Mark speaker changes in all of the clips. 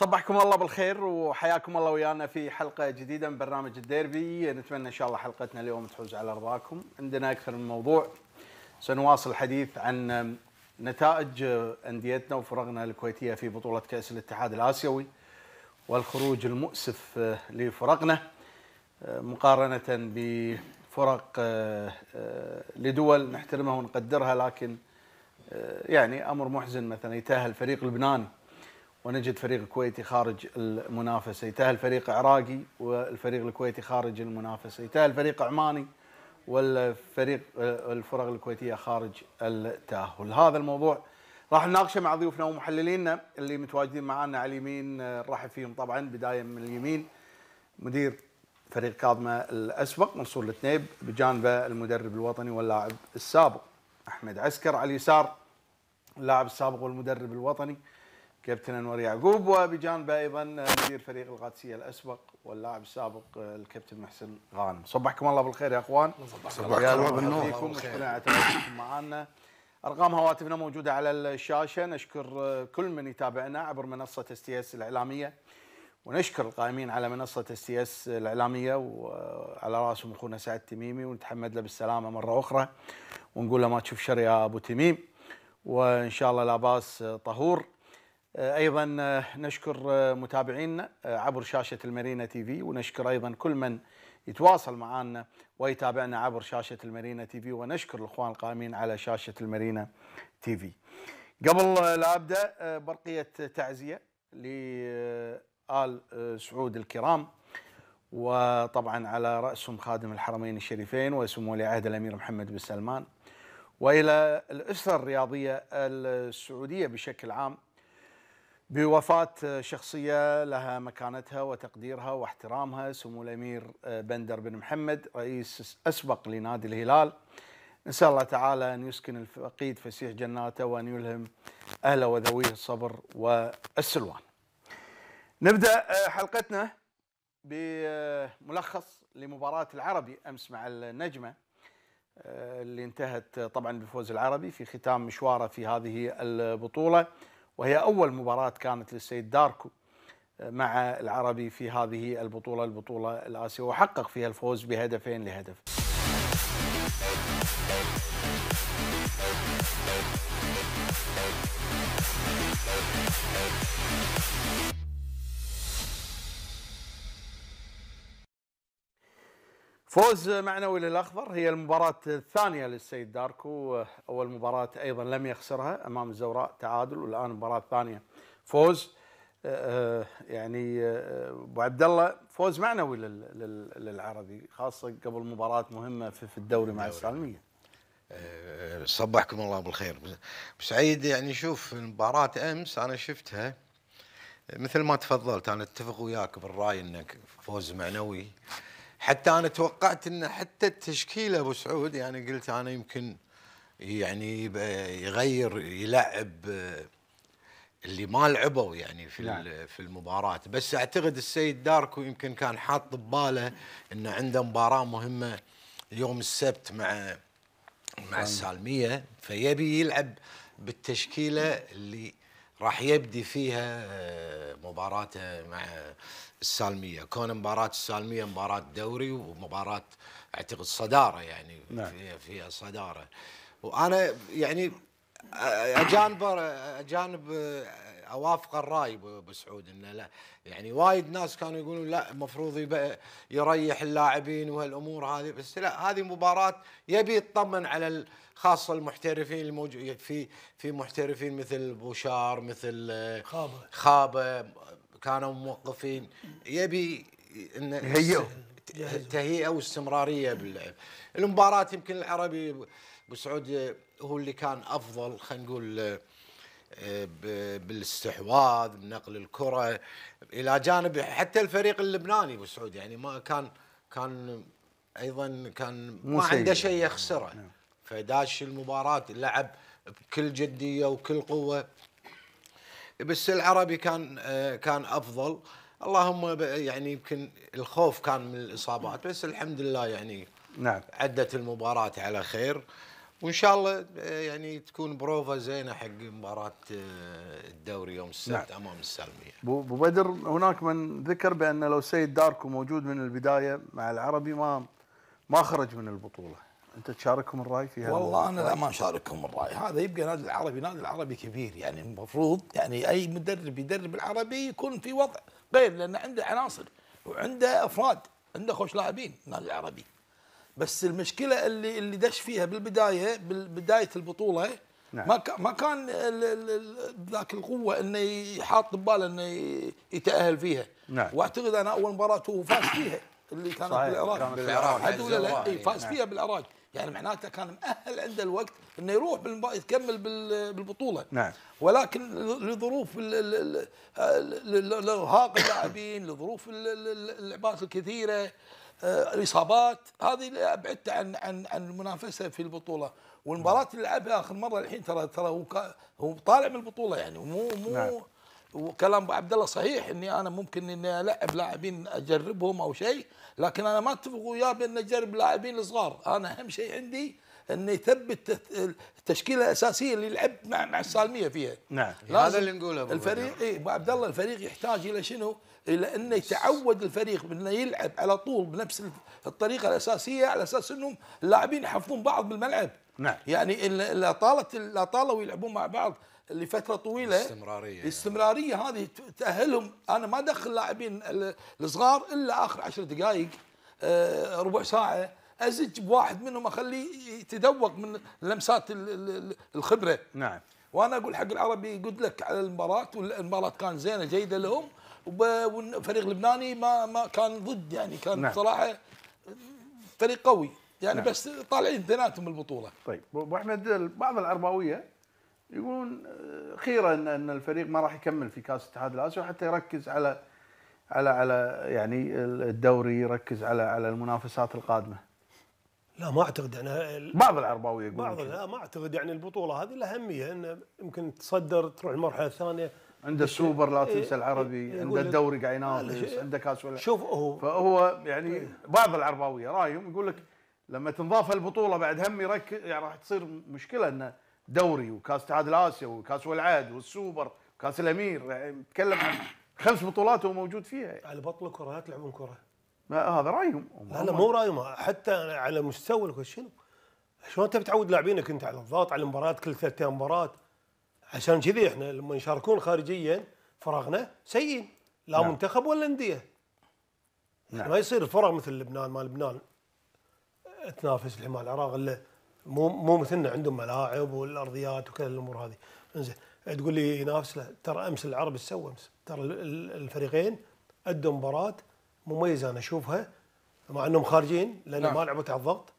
Speaker 1: صبحكم الله بالخير وحياكم الله ويانا في حلقه جديده من برنامج الديربي نتمنى ان شاء الله حلقتنا اليوم تحوز على رضاكم عندنا اكثر من موضوع سنواصل الحديث عن نتائج انديتنا وفرقنا الكويتيه في بطوله كاس الاتحاد الاسيوي والخروج المؤسف لفرقنا مقارنه بفرق آه، لدول نحترمها ونقدرها لكن آه، يعني امر محزن مثلا يتاهل فريق لبناني ونجد فريق كويتي خارج المنافسه، يتاهل فريق عراقي والفريق الكويتي خارج المنافسه، يتاهل فريق عماني والفريق الفرق الكويتيه خارج التاهل، هذا الموضوع راح نناقشه مع ضيوفنا ومحللينا اللي متواجدين معنا على اليمين نرحب فيهم طبعا بدايه من اليمين مدير فريق كاظمه الاسبق منصور التنيب بجانبه المدرب الوطني واللاعب السابق احمد عسكر على اليسار اللاعب السابق والمدرب الوطني كابتن انور يعقوب وبجانبه ايضا مدير فريق القادسيه الاسبق واللاعب السابق الكابتن محسن غانم صبحكم الله بالخير يا اخوان صبحكم الله بالنور مشكورين على تواجدكم معنا ارقام هواتفنا موجوده على الشاشه نشكر كل من يتابعنا عبر منصه اس تي اس الاعلاميه ونشكر القائمين على منصه اس تي اس الاعلاميه وعلى راسهم اخونا سعد تميمي ونتحمد له بالسلامه مره اخرى ونقول له ما تشوف شر يا ابو تميم وان شاء الله لا باس طهور ايضا آه، نشكر آه، متابعينا آه، عبر شاشه المارينا تي في ونشكر ايضا كل من يتواصل معنا ويتابعنا عبر شاشه المارينا تي في ونشكر الاخوان القائمين على شاشه المارينا تي في. قبل لا ابدا برقيه تعزيه لال سعود الكرام وطبعا على راسهم خادم الحرمين الشريفين وسمو ولي عهد الامير محمد بن سلمان والى الاسره الرياضيه السعوديه بشكل عام بوفاة شخصية لها مكانتها وتقديرها واحترامها سمو الأمير آه، بندر بن محمد رئيس أسبق لنادي الهلال نسأل الله تعالى أن يسكن الفقيد فسيح جناته وأن يلهم أهله وذويه الصبر والسلوان نبدأ آه، حلقتنا بملخص لمباراة العربي أمس مع النجمة آه، اللي انتهت طبعا بفوز العربي في ختام مشواره في هذه البطولة وهي أول مباراة كانت للسيد داركو آه، مع العربي في هذه البطولة البطولة الآسيوية وحقق فيها الفوز بهدفين لهدف فوز معنوي للاخضر هي المباراه الثانيه للسيد داركو اول مباراه ايضا لم يخسرها امام الزوراء تعادل والان مباراه ثانيه فوز آه، آه، يعني آه، ابو عبد الله فوز معنوي للعربي خاصه قبل مباراه مهمه في الدوري مع السالميه صبحكم
Speaker 2: الله بالخير سعيد يعني شوف مباراه امس انا شفتها مثل ما تفضلت انا اتفق وياك بالراي انك فوز معنوي حتى انا توقعت ان حتى التشكيله ابو سعود يعني قلت انا يمكن يعني يغير يلعب اللي ما لعبوا يعني في نعم. في المباراه بس اعتقد السيد داركو يمكن كان حاط بباله انه عنده مباراه مهمه يوم السبت مع مع السالميه فيبي يلعب بالتشكيله اللي راح يبدي فيها آه، مباراته مع السالميه، كون مباراه السالميه مباراه دوري ومباراه اعتقد صداره يعني نعم. فيها فيها صداره. وانا يعني اجانب اجانب اوافق الراي ابو سعود انه لا يعني وايد ناس كانوا يقولون لا المفروض يريح اللاعبين وهالامور هذه بس لا هذه مباراه يبي يطمن على خاصه المحترفين الموجودين في في محترفين مثل بوشار مثل آه، خابه خابه كانوا موقفين يبي انه تهيئه واستمراريه باللعب المباراه يمكن العربي ابو سعود آه، هو اللي كان افضل خلينا نقول آه، بالاستحواذ بنقل الكره الى جانب حتى الفريق اللبناني ابو سعود يعني ما كان كان ايضا كان ما عنده شيء يخسره نعم. فداش المباراه لعب بكل جديه وكل قوه بس العربي كان كان افضل اللهم يعني يمكن الخوف كان من الاصابات بس الحمد لله يعني نعم عدت المباراه على خير وان شاء الله آه، يعني تكون بروفا زينه حق مباراه آه، الدوري يوم السبت نعم. امام السالميه.
Speaker 1: ابو بدر هناك من ذكر بان لو سيد داركو موجود من البدايه مع العربي ما ما خرج من البطوله. انت تشاركهم الراي في هذا؟ والله انا لا ما اشاركهم
Speaker 3: الراي، هذا يبقى نادي العربي، نادي العربي كبير يعني المفروض يعني اي مدرب يدرب العربي يكون في وضع غير لان عنده عناصر وعنده افراد، عنده خوش لاعبين نادي العربي. بس المشكله اللي اللي دش فيها بالبدايه بدايه البطوله نعم. ما ما كان ذاك القوه انه يحاط بباله انه يتاهل فيها نعم. واعتقد انا اول مباراه هو فاز فيها اللي كانت صحيح. بالعراق بالعراق ولا اي فاز نعم. فيها بالعراق يعني معناته كان مأهل عنده الوقت انه يروح يكمل بالبطوله نعم ولكن لظروف الارهاق اللاعبين لظروف اللعبات الكثيره آه، الاصابات هذه بعدت عن عن عن المنافسه في البطوله والمباراه اللي لعبها اخر مره الحين ترى ترى هو هو طالع من البطوله يعني مو مو نعم. وكلام عبد الله صحيح اني انا ممكن اني العب لاعبين اجربهم او شيء لكن انا ما اتفق وياه بان اجرب لاعبين صغار انا اهم شيء عندي انه يثبت التشكيله الاساسيه اللي لعب مع مع السالميه فيها
Speaker 1: نعم هذا اللي نقوله الفريق
Speaker 3: اي ابو عبد الله الفريق يحتاج الى شنو؟ الى انه يتعود الفريق انه يلعب على طول بنفس الطريقه الاساسيه على اساس انهم اللاعبين يحفظون بعض بالملعب نعم يعني لا طالت لا طالوا يلعبون مع بعض لفتره طويله استمراريه الاستمراريه يعني. هذه تاهلهم انا ما ادخل لاعبين الصغار الا اخر عشر دقائق آه، ربع ساعه ازج بواحد منهم اخليه يتذوق من لمسات الخبره نعم وانا اقول حق العربي قلت لك على المباراه والمباراه كانت زينه جيده لهم والفريق اللبناني ما ما كان ضد يعني كان نعم. صراحه
Speaker 1: فريق قوي يعني نعم. بس طالعين اثنيناتهم البطوله طيب ابو احمد بعض العرباويه يقولون آه، خيره ان ان الفريق ما راح يكمل في كاس الاتحاد الاسيوي حتى يركز على على على يعني الدوري يركز على على المنافسات القادمه
Speaker 4: لا ما اعتقد يعني بعض
Speaker 1: العرباويه يقولون بعض لا ما
Speaker 4: اعتقد يعني البطوله هذه لها اهميه انه يمكن تصدر تروح المرحله الثانيه عنده السوبر لا تنسى إيه، العربي إيه، عنده الدوري
Speaker 1: قاعد ينافس عنده كاس ولا شوف هو فهو يعني طيب. بعض العرباويه رايهم يقول لك لما تنضاف البطوله بعد هم يركز يعني راح تصير مشكله انه دوري وكاس اتحاد الاسيا وكاس والعاد والسوبر وكاس الامير يعني نتكلم عن خمس بطولات هو موجود فيها يعني. على بطل الكره لا تلعبون كره ما هذا رايهم لا لا مو
Speaker 4: رايهم حتى على مستوى شنو شلون انت بتعود لاعبينك انت على الضغط على المباريات كل ثلاث مباريات عشان كذي احنا لما يشاركون خارجيا فراغنا سيء لا نعم. منتخب ولا انديه نعم. ما يصير فرق مثل لبنان ما لبنان تنافس الحمال العراق الا مو مو مثلنا عندهم ملاعب والارضيات وكل الامور هذه انزين تقول لي ينافس لا ترى امس العرب ايش سوى امس ترى الفريقين ادوا مباراه مميزه انا اشوفها مع انهم خارجين لان نعم. ما لعبوا تحت الضغط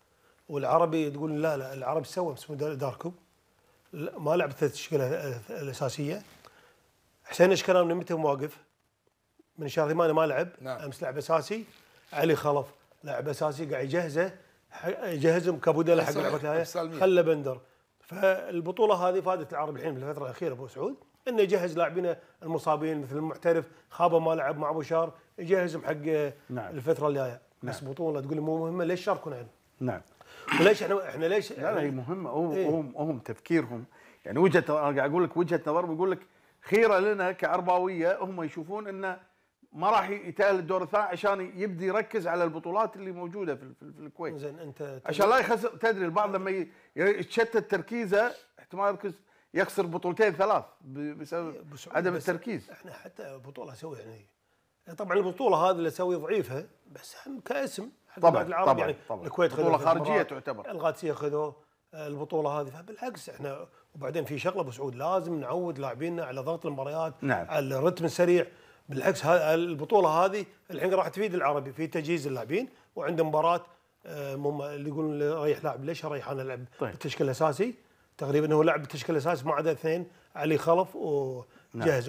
Speaker 4: والعربي تقول لا لا العرب سوى امس داركم ما لعب ثلاث الاساسيه حسين اشكرام من متى مواقف من شهر ثمانيه ما لعب نعم. امس لعب اساسي علي خلف لعب اساسي قاعد يجهزه يجهزهم كبودله حق لعبه الهلال خلى بندر فالبطوله هذه فادت العرب الحين في الفتره الاخيره ابو سعود انه يجهز لاعبينه المصابين مثل المحترف خابه ما لعب مع ابو شار يجهزهم حق نعم. الفتره الجايه نعم. بس بطوله تقول مو مهمه ليش شاركونا
Speaker 1: نعم وليش احنا احنا ليش لا لا هي مهمه هم إيه؟ هم هم تفكيرهم يعني وجهه انا قاعد اقول لك وجهه نظر بيقول لك خيره لنا كعرباويه هم يشوفون انه ما راح يتاهل الدور الثاني عشان يبدي يركز على البطولات اللي موجوده في, في الكويت زين انت عشان لا يخسر تدري البعض لما يتشتت تركيزه احتمال يركز يخسر بطولتين ثلاث بسبب عدم التركيز
Speaker 4: احنا حتى بطوله سوي يعني طبعا البطوله هذه اللي اسوي ضعيفه بس هم كاسم طبعا طبعا يعني طبعا الكويت بطوله خارجيه تعتبر الغاتسيه خذوا البطوله هذه فبالعكس احنا وبعدين في شغله ابو سعود لازم نعود لاعبينا على ضغط المباريات نعم. على الرتم السريع بالعكس البطوله هذه الحين راح تفيد العربي في تجهيز اللاعبين وعنده مباراه آه، مم... اللي يقولون ريح لاعب ليش ريح انا العب طيب. بالتشكيل الاساسي تقريبا هو لعب بالتشكيل الاساسي ما عدا اثنين علي خلف وجهزه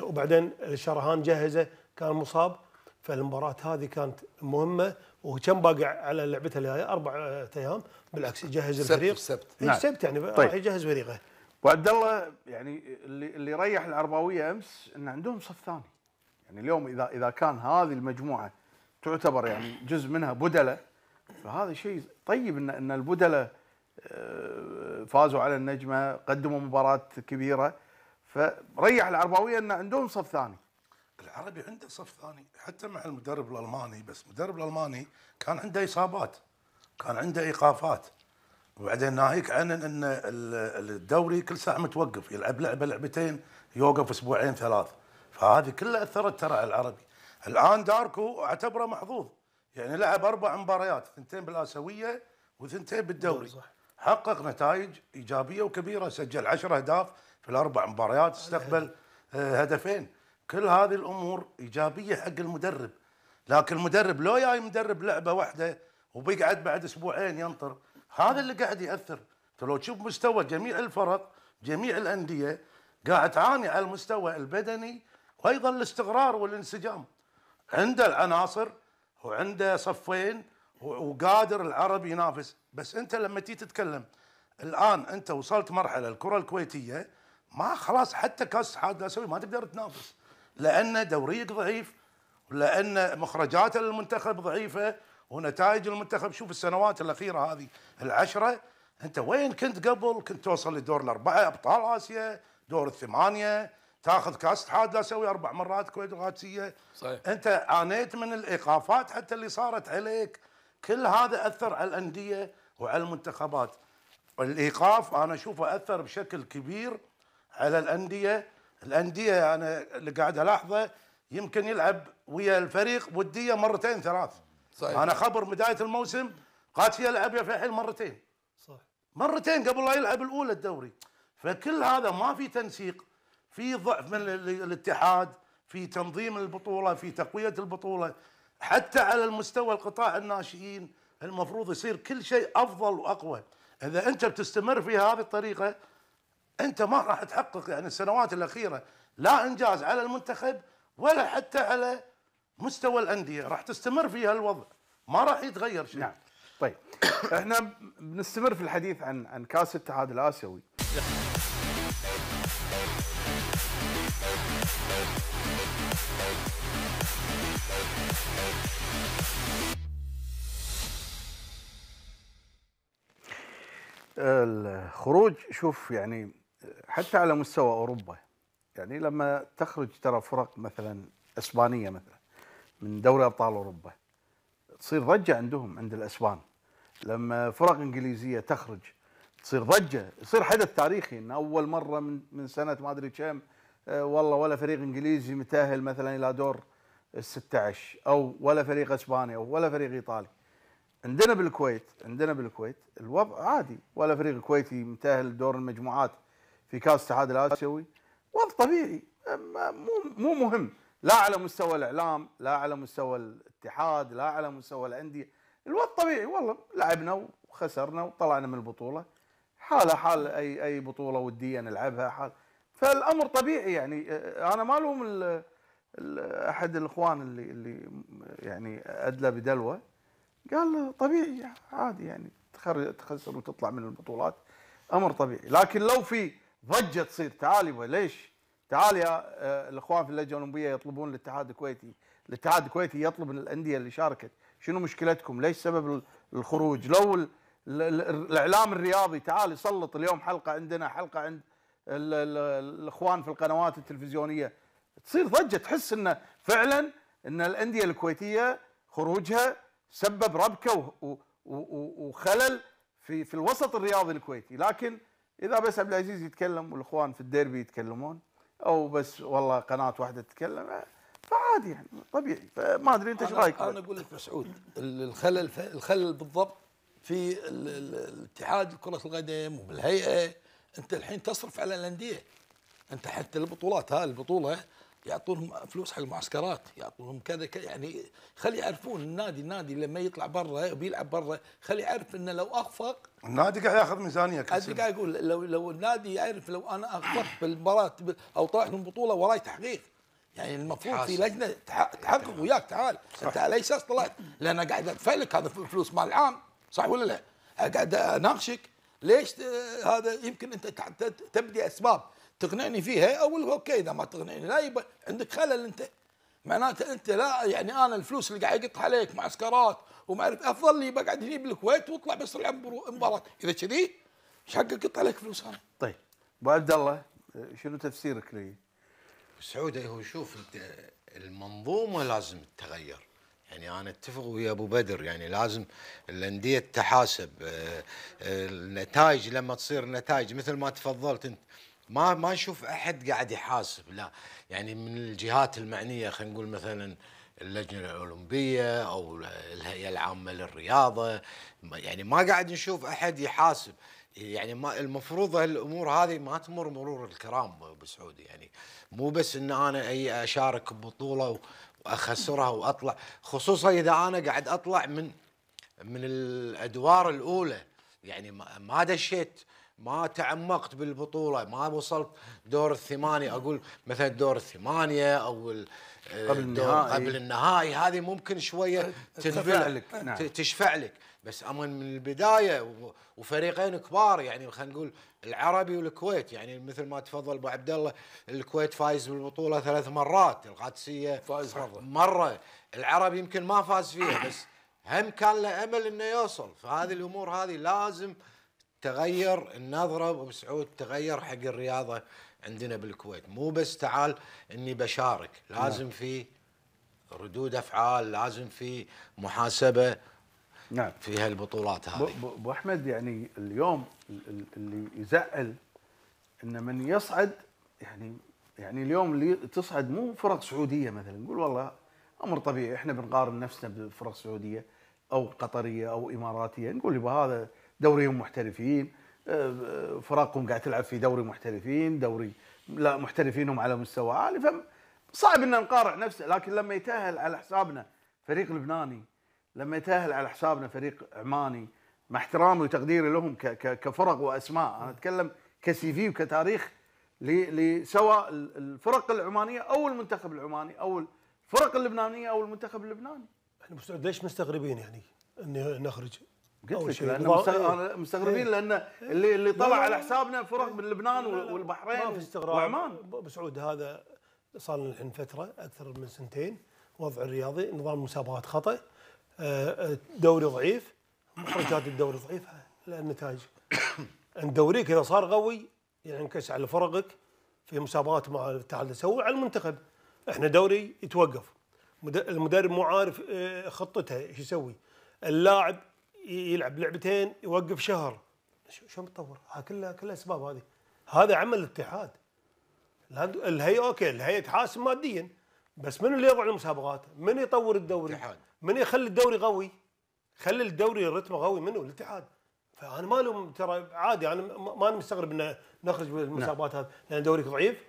Speaker 4: نعم. وبعدين الشرهان جهزه كان مصاب فالمباراه هذه كانت مهمه وكم باقي على لعبته الجايه اربع ايام بالعكس يجهز الفريق السبت السبت نعم. السبت يعني طيب. راح يجهز فريقه
Speaker 1: وعبد الله يعني اللي اللي ريح العرباويه امس ان عندهم صف ثاني يعني اليوم اذا اذا كان هذه المجموعه تعتبر يعني جزء منها بدله فهذا شيء طيب ان ان البدله آه، فازوا على النجمه قدموا مباراه كبيره فريح العرباويه ان عندهم صف ثاني
Speaker 5: العربي عنده صف ثاني حتى مع المدرب الالماني بس المدرب الالماني كان عنده اصابات كان عنده ايقافات وبعدين ناهيك عن ان الدوري كل ساعه متوقف يلعب لعبه لعبتين يوقف اسبوعين ثلاث فهذه كلها اثرت ترى على العربي الان داركو اعتبره محظوظ يعني لعب اربع مباريات ثنتين بالاسيويه وثنتين بالدوري صح. حقق نتائج ايجابيه وكبيره سجل 10 اهداف في الاربع مباريات استقبل آه، هدفين كل هذه الامور ايجابيه حق المدرب لكن المدرب لو جاي مدرب لعبه واحده وبيقعد بعد اسبوعين ينطر هذا اللي قاعد ياثر لو تشوف مستوى جميع الفرق جميع الانديه قاعد تعاني على المستوى البدني وايضا الاستقرار والانسجام عنده العناصر وعنده صفين وقادر العربي ينافس بس انت لما تيجي تتكلم الان انت وصلت مرحله الكره الكويتيه ما خلاص حتى كاس حاد اسيوي ما تقدر تنافس لأن دوريك ضعيف لأن مخرجات المنتخب ضعيفة ونتائج المنتخب شوف السنوات الأخيرة هذه العشرة أنت وين كنت قبل كنت توصل لدور الأربعة أبطال آسيا دور الثمانية تاخذ كاس اتحاد لا سوي اربع مرات كويت القادسيه صحيح انت عانيت من الايقافات حتى اللي صارت عليك كل هذا اثر على الانديه وعلى المنتخبات الايقاف انا اشوفه اثر بشكل كبير على الانديه الانديه انا اللي قاعد الاحظه يمكن يلعب ويا الفريق وديه مرتين ثلاث صحيح. انا خبر بدايه الموسم قاتل يلعب يا فحيل مرتين صح مرتين قبل لا يلعب الاولى الدوري فكل هذا ما في تنسيق في ضعف من الاتحاد في تنظيم البطوله في تقويه البطوله حتى على المستوى القطاع الناشئين المفروض يصير كل شيء افضل واقوى اذا انت بتستمر في هذه الطريقه انت ما راح تحقق يعني السنوات الاخيره لا انجاز على المنتخب ولا حتى على مستوى الانديه راح تستمر في هالوضع ما راح يتغير شيء نعم
Speaker 1: طيب احنا بنستمر في الحديث عن عن كاس الاتحاد الاسيوي الخروج شوف يعني حتى على مستوى اوروبا يعني لما تخرج ترى فرق مثلا اسبانيه مثلا من دوري ابطال اوروبا تصير ضجه عندهم عند الاسبان لما فرق انجليزيه تخرج تصير ضجه يصير حدث تاريخي ان اول مره من من سنه ما ادري كم آه، والله ولا فريق انجليزي متاهل مثلا الى دور ال 16 او ولا فريق اسباني او ولا فريق ايطالي عندنا بالكويت عندنا بالكويت الوضع عادي ولا فريق كويتي متاهل دور المجموعات في كاس الاتحاد الاسيوي وضع طبيعي مو مو مهم لا على مستوى الاعلام لا على مستوى الاتحاد لا على مستوى الانديه الوضع طبيعي والله لعبنا وخسرنا وطلعنا من البطوله حاله حال اي اي بطوله وديه نلعبها حال فالامر طبيعي يعني انا ما الوم احد الاخوان اللي اللي يعني ادلى بدلوه قال طبيعي عادي يعني تخسر وتطلع من البطولات امر طبيعي لكن لو في ضجه تصير تعالي ليش؟ تعالي يا آه، الاخوان في اللجنه الاولمبيه يطلبون الاتحاد الكويتي، الاتحاد الكويتي يطلب من الانديه اللي شاركت، شنو مشكلتكم؟ ليش سبب الخروج؟ لو الاعلام الرياضي تعال يسلط اليوم حلقه عندنا حلقه عند الاخوان في القنوات التلفزيونيه تصير ضجه تحس انه فعلا ان الانديه الكويتيه خروجها سبب ربكه وخلل في في الوسط الرياضي الكويتي لكن اذا بس عبد العزيز يتكلم والاخوان في الديربي يتكلمون او بس والله قناه واحده تتكلم فعادي يعني طبيعي فما ادري انت ايش رايك انا اقول لك مسعود الخلل الخلل
Speaker 3: بالضبط في الاتحاد كرة القدم وبالهيئة أنت الحين تصرف على الأندية أنت حتى البطولات هاي البطولة يعطونهم فلوس حق المعسكرات يعطونهم كذا يعني خلي يعرفون النادي النادي لما يطلع برا بيلعب برا خلي يعرف انه لو اخفق النادي قاعد ياخذ ميزانيه كل سنه قاعد اقول لو لو النادي يعرف لو انا اخفقت بالمباراه او طلعت من بطوله وراي تحقيق يعني المفروض في لجنه تحقق وياك تعال صح. انت على اساس طلعت لان قاعد ادفع لك هذا فلوس مال العام صح ولا لا؟ قاعد اناقشك ليش هذا يمكن انت تبدي اسباب تقنعني فيها اقول اوكي اذا ما تقنعني لا يب... عندك خلل انت معناته انت لا يعني انا الفلوس اللي قاعد يقط عليك معسكرات وما اعرف افضل لي بقعد هنا بالكويت واطلع بصر مباراه اذا كذي ايش حق يقط عليك فلوس انا؟
Speaker 1: طيب ابو عبد الله شنو تفسيرك لي؟ سعود هو شوف انت
Speaker 2: المنظومه لازم تتغير يعني انا اتفق ويا ابو بدر يعني لازم الانديه تحاسب آه، آه، النتائج لما تصير نتائج مثل ما تفضلت انت ما ما نشوف احد قاعد يحاسب لا يعني من الجهات المعنيه خلينا نقول مثلا اللجنه الاولمبيه او الهيئه العامه للرياضه يعني ما قاعد نشوف احد يحاسب يعني ما المفروض الامور هذه ما تمر مرور الكرام ابو سعود يعني مو بس ان انا اي اشارك ببطوله واخسرها واطلع خصوصا اذا انا قاعد اطلع من من الادوار الاولى يعني ما دشيت ما تعمقت بالبطوله ما وصلت دور الثمانيه اقول مثلا دور الثمانيه او قبل النهائي قبل النهائي هذه ممكن شويه تشفع لك نعم. تشفع لك بس اما من البدايه وفريقين كبار يعني خلينا نقول العربي والكويت يعني مثل ما تفضل ابو عبد الله الكويت فايز بالبطوله ثلاث مرات القادسيه فايز مره مره العربي يمكن ما فاز فيها بس هم كان له امل انه يوصل فهذه الامور هذه لازم تغير النظره ابو سعود تغير حق الرياضه عندنا بالكويت مو بس تعال اني بشارك نعم. لازم نعم. في ردود افعال لازم في محاسبه نعم في
Speaker 1: هالبطولات هذه ابو احمد يعني اليوم اللي يزعل ان من يصعد يعني يعني اليوم اللي تصعد مو فرق سعوديه مثلا نقول والله امر طبيعي احنا بنقارن نفسنا بفرق سعوديه او قطريه او اماراتيه نقول يبا هذا دوريهم محترفين آه، آه، فرقهم قاعد تلعب في دوري محترفين دوري لا محترفينهم على مستوى عالي فصعب ان نقارع نفسه لكن لما يتاهل على حسابنا فريق لبناني لما يتاهل على حسابنا فريق عماني مع احترامي وتقديري لهم كفرق واسماء انا اتكلم كسي في وكتاريخ لسواء الفرق العمانيه او المنتخب العماني او الفرق اللبنانيه او المنتخب اللبناني
Speaker 4: احنا ليش مستغربين يعني ان نخرج
Speaker 1: قلت لك إيه. مستغربين, إيه؟ لان اللي اللي طلع على
Speaker 4: حسابنا فرق من لبنان والبحرين ما في استغراب وعمان بسعود هذا صار لنا الحين فتره اكثر من سنتين وضع الرياضي نظام مسابقات خطا آه، آه، دوري ضعيف مخرجات الدوري ضعيفه النتائج دوريك اذا صار قوي ينعكس على فرقك في مسابقات مع الاتحاد السوي على المنتخب احنا دوري يتوقف المدرب مو عارف آه، خطته ايش يسوي اللاعب يلعب لعبتين يوقف شهر شو متطور ها كلها كلها اسباب هذه هذا عمل الاتحاد الهيئه اوكي الهيئه تحاسب ماديا بس من اللي يضع المسابقات؟ من يطور الدوري؟ الاتحاد من يخلي الدوري قوي؟ خلي الدوري رتمه قوي منه الاتحاد فانا ما لهم ترى عادي انا ما انا مستغرب ان نخرج بالمسابقات نعم. هذه لان دوريك ضعيف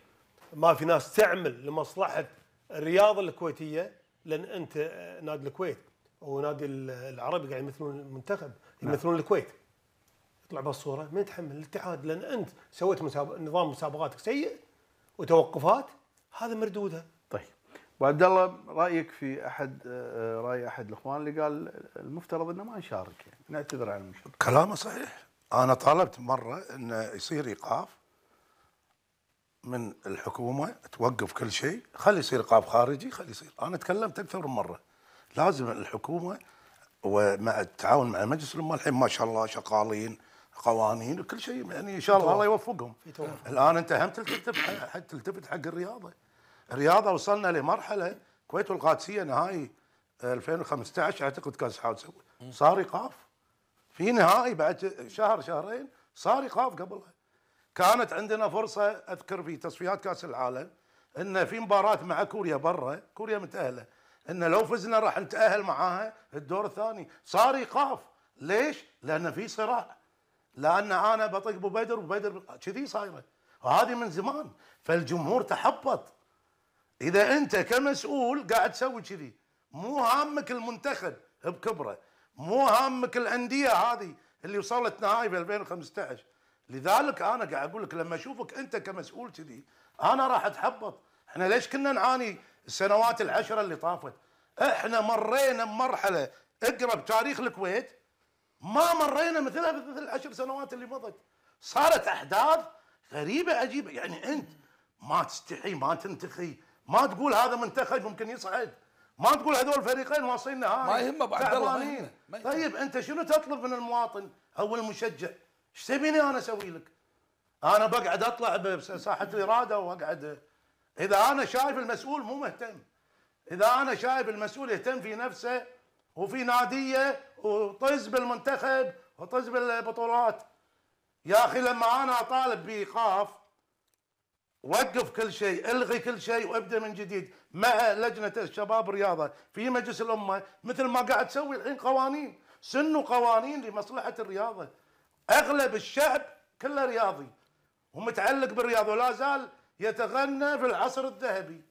Speaker 4: ما في ناس تعمل لمصلحه الرياضه الكويتيه لان انت نادي الكويت ونادي العربي قاعد يمثلون المنتخب نعم. يمثلون الكويت يطلع بالصوره ما يتحمل الاتحاد لان انت سويت مسابق نظام مسابقاتك سيء
Speaker 1: وتوقفات
Speaker 4: هذا مردودها
Speaker 1: طيب وعبد الله رايك في احد آه، آه، راي احد الاخوان اللي قال المفترض انه ما نشارك يعني نعتذر عن المشاركه كلامه صحيح
Speaker 5: انا طالبت مره انه يصير ايقاف من الحكومه توقف كل شيء خلي يصير ايقاف خارجي خلي يصير انا تكلمت اكثر من مره لازم الحكومه ومع التعاون مع مجلس الامه الحين ما شاء الله شغالين قوانين وكل شيء يعني ان شاء الله الله يوفقهم الان انت هم تلتفت تلتفت حق الرياضه الرياضه وصلنا لمرحله الكويت والقادسيه نهائي 2015 اعتقد كاس حادثه صار ايقاف في نهائي بعد شهر شهرين صار ايقاف قبلها كانت عندنا فرصه اذكر في تصفيات كاس العالم ان في مباراه مع كوريا برا كوريا متاهله ان لو فزنا راح نتاهل معاها الدور الثاني صار يخاف ليش؟ لان في صراع لان انا بطق ابو بدر وابو بدر كذي صايره وهذه من زمان فالجمهور تحبط اذا انت كمسؤول قاعد تسوي كذي مو هامك المنتخب بكبره مو هامك الانديه هذه اللي وصلت نهائي ب 2015 لذلك انا قاعد اقول لك لما اشوفك انت كمسؤول كذي انا راح اتحبط احنا ليش كنا نعاني السنوات العشرة اللي طافت احنا مرينا بمرحلة اقرا بتاريخ الكويت ما مرينا مثلها مثل العشر سنوات اللي مضت صارت احداث غريبة عجيبة يعني انت ما تستحي ما تنتخي ما تقول هذا منتخب ممكن يصعد ما تقول هذول الفريقين واصلين نهائي ما يهمه ابو عبد الله طيب انت شنو تطلب من المواطن او المشجع؟ ايش تبيني انا اسوي لك؟ انا بقعد اطلع بساحه الاراده واقعد اذا انا شايف المسؤول مو مهتم اذا انا شايف المسؤول يهتم في نفسه وفي ناديه وطز بالمنتخب وطز بالبطولات يا اخي لما انا اطالب بايقاف وقف كل شيء الغي كل شيء وابدا من جديد مع لجنه الشباب الرياضه في مجلس الامه مثل ما قاعد تسوي الحين قوانين سنوا قوانين لمصلحه الرياضه اغلب الشعب كله رياضي ومتعلق بالرياضه ولا زال يتغنى في العصر الذهبي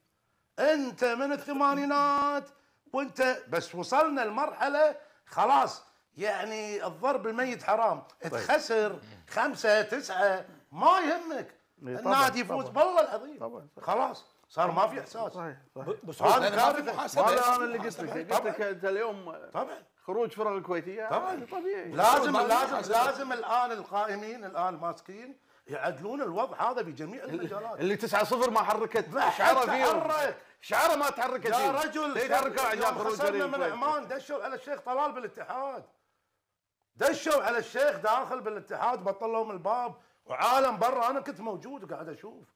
Speaker 5: انت من الثمانينات وانت بس وصلنا لمرحله خلاص يعني الضرب الميت حرام طيب. تخسر خمسة تسعة ما يهمك
Speaker 1: إيه، النادي يفوز بالله العظيم طبعًا. خلاص صار ما في احساس صحيح بس هذا كارثه هذا انا اللي قلت لك قلت لك انت اليوم طبعا خروج فرق الكويتيه طبعا
Speaker 5: طبيعي لازم لازم لازم الان القائمين الان ماسكين يعدلون الوضع هذا بجميع المجالات اللي 9 0 ما حركت شعره فيه شعره ما تحركت يا رجل يتحركوا عجاب خرجنا من عمان دشوا على الشيخ طلال بالاتحاد دشوا على الشيخ داخل بالاتحاد بطل لهم الباب وعالم برا انا كنت موجود وقاعد اشوف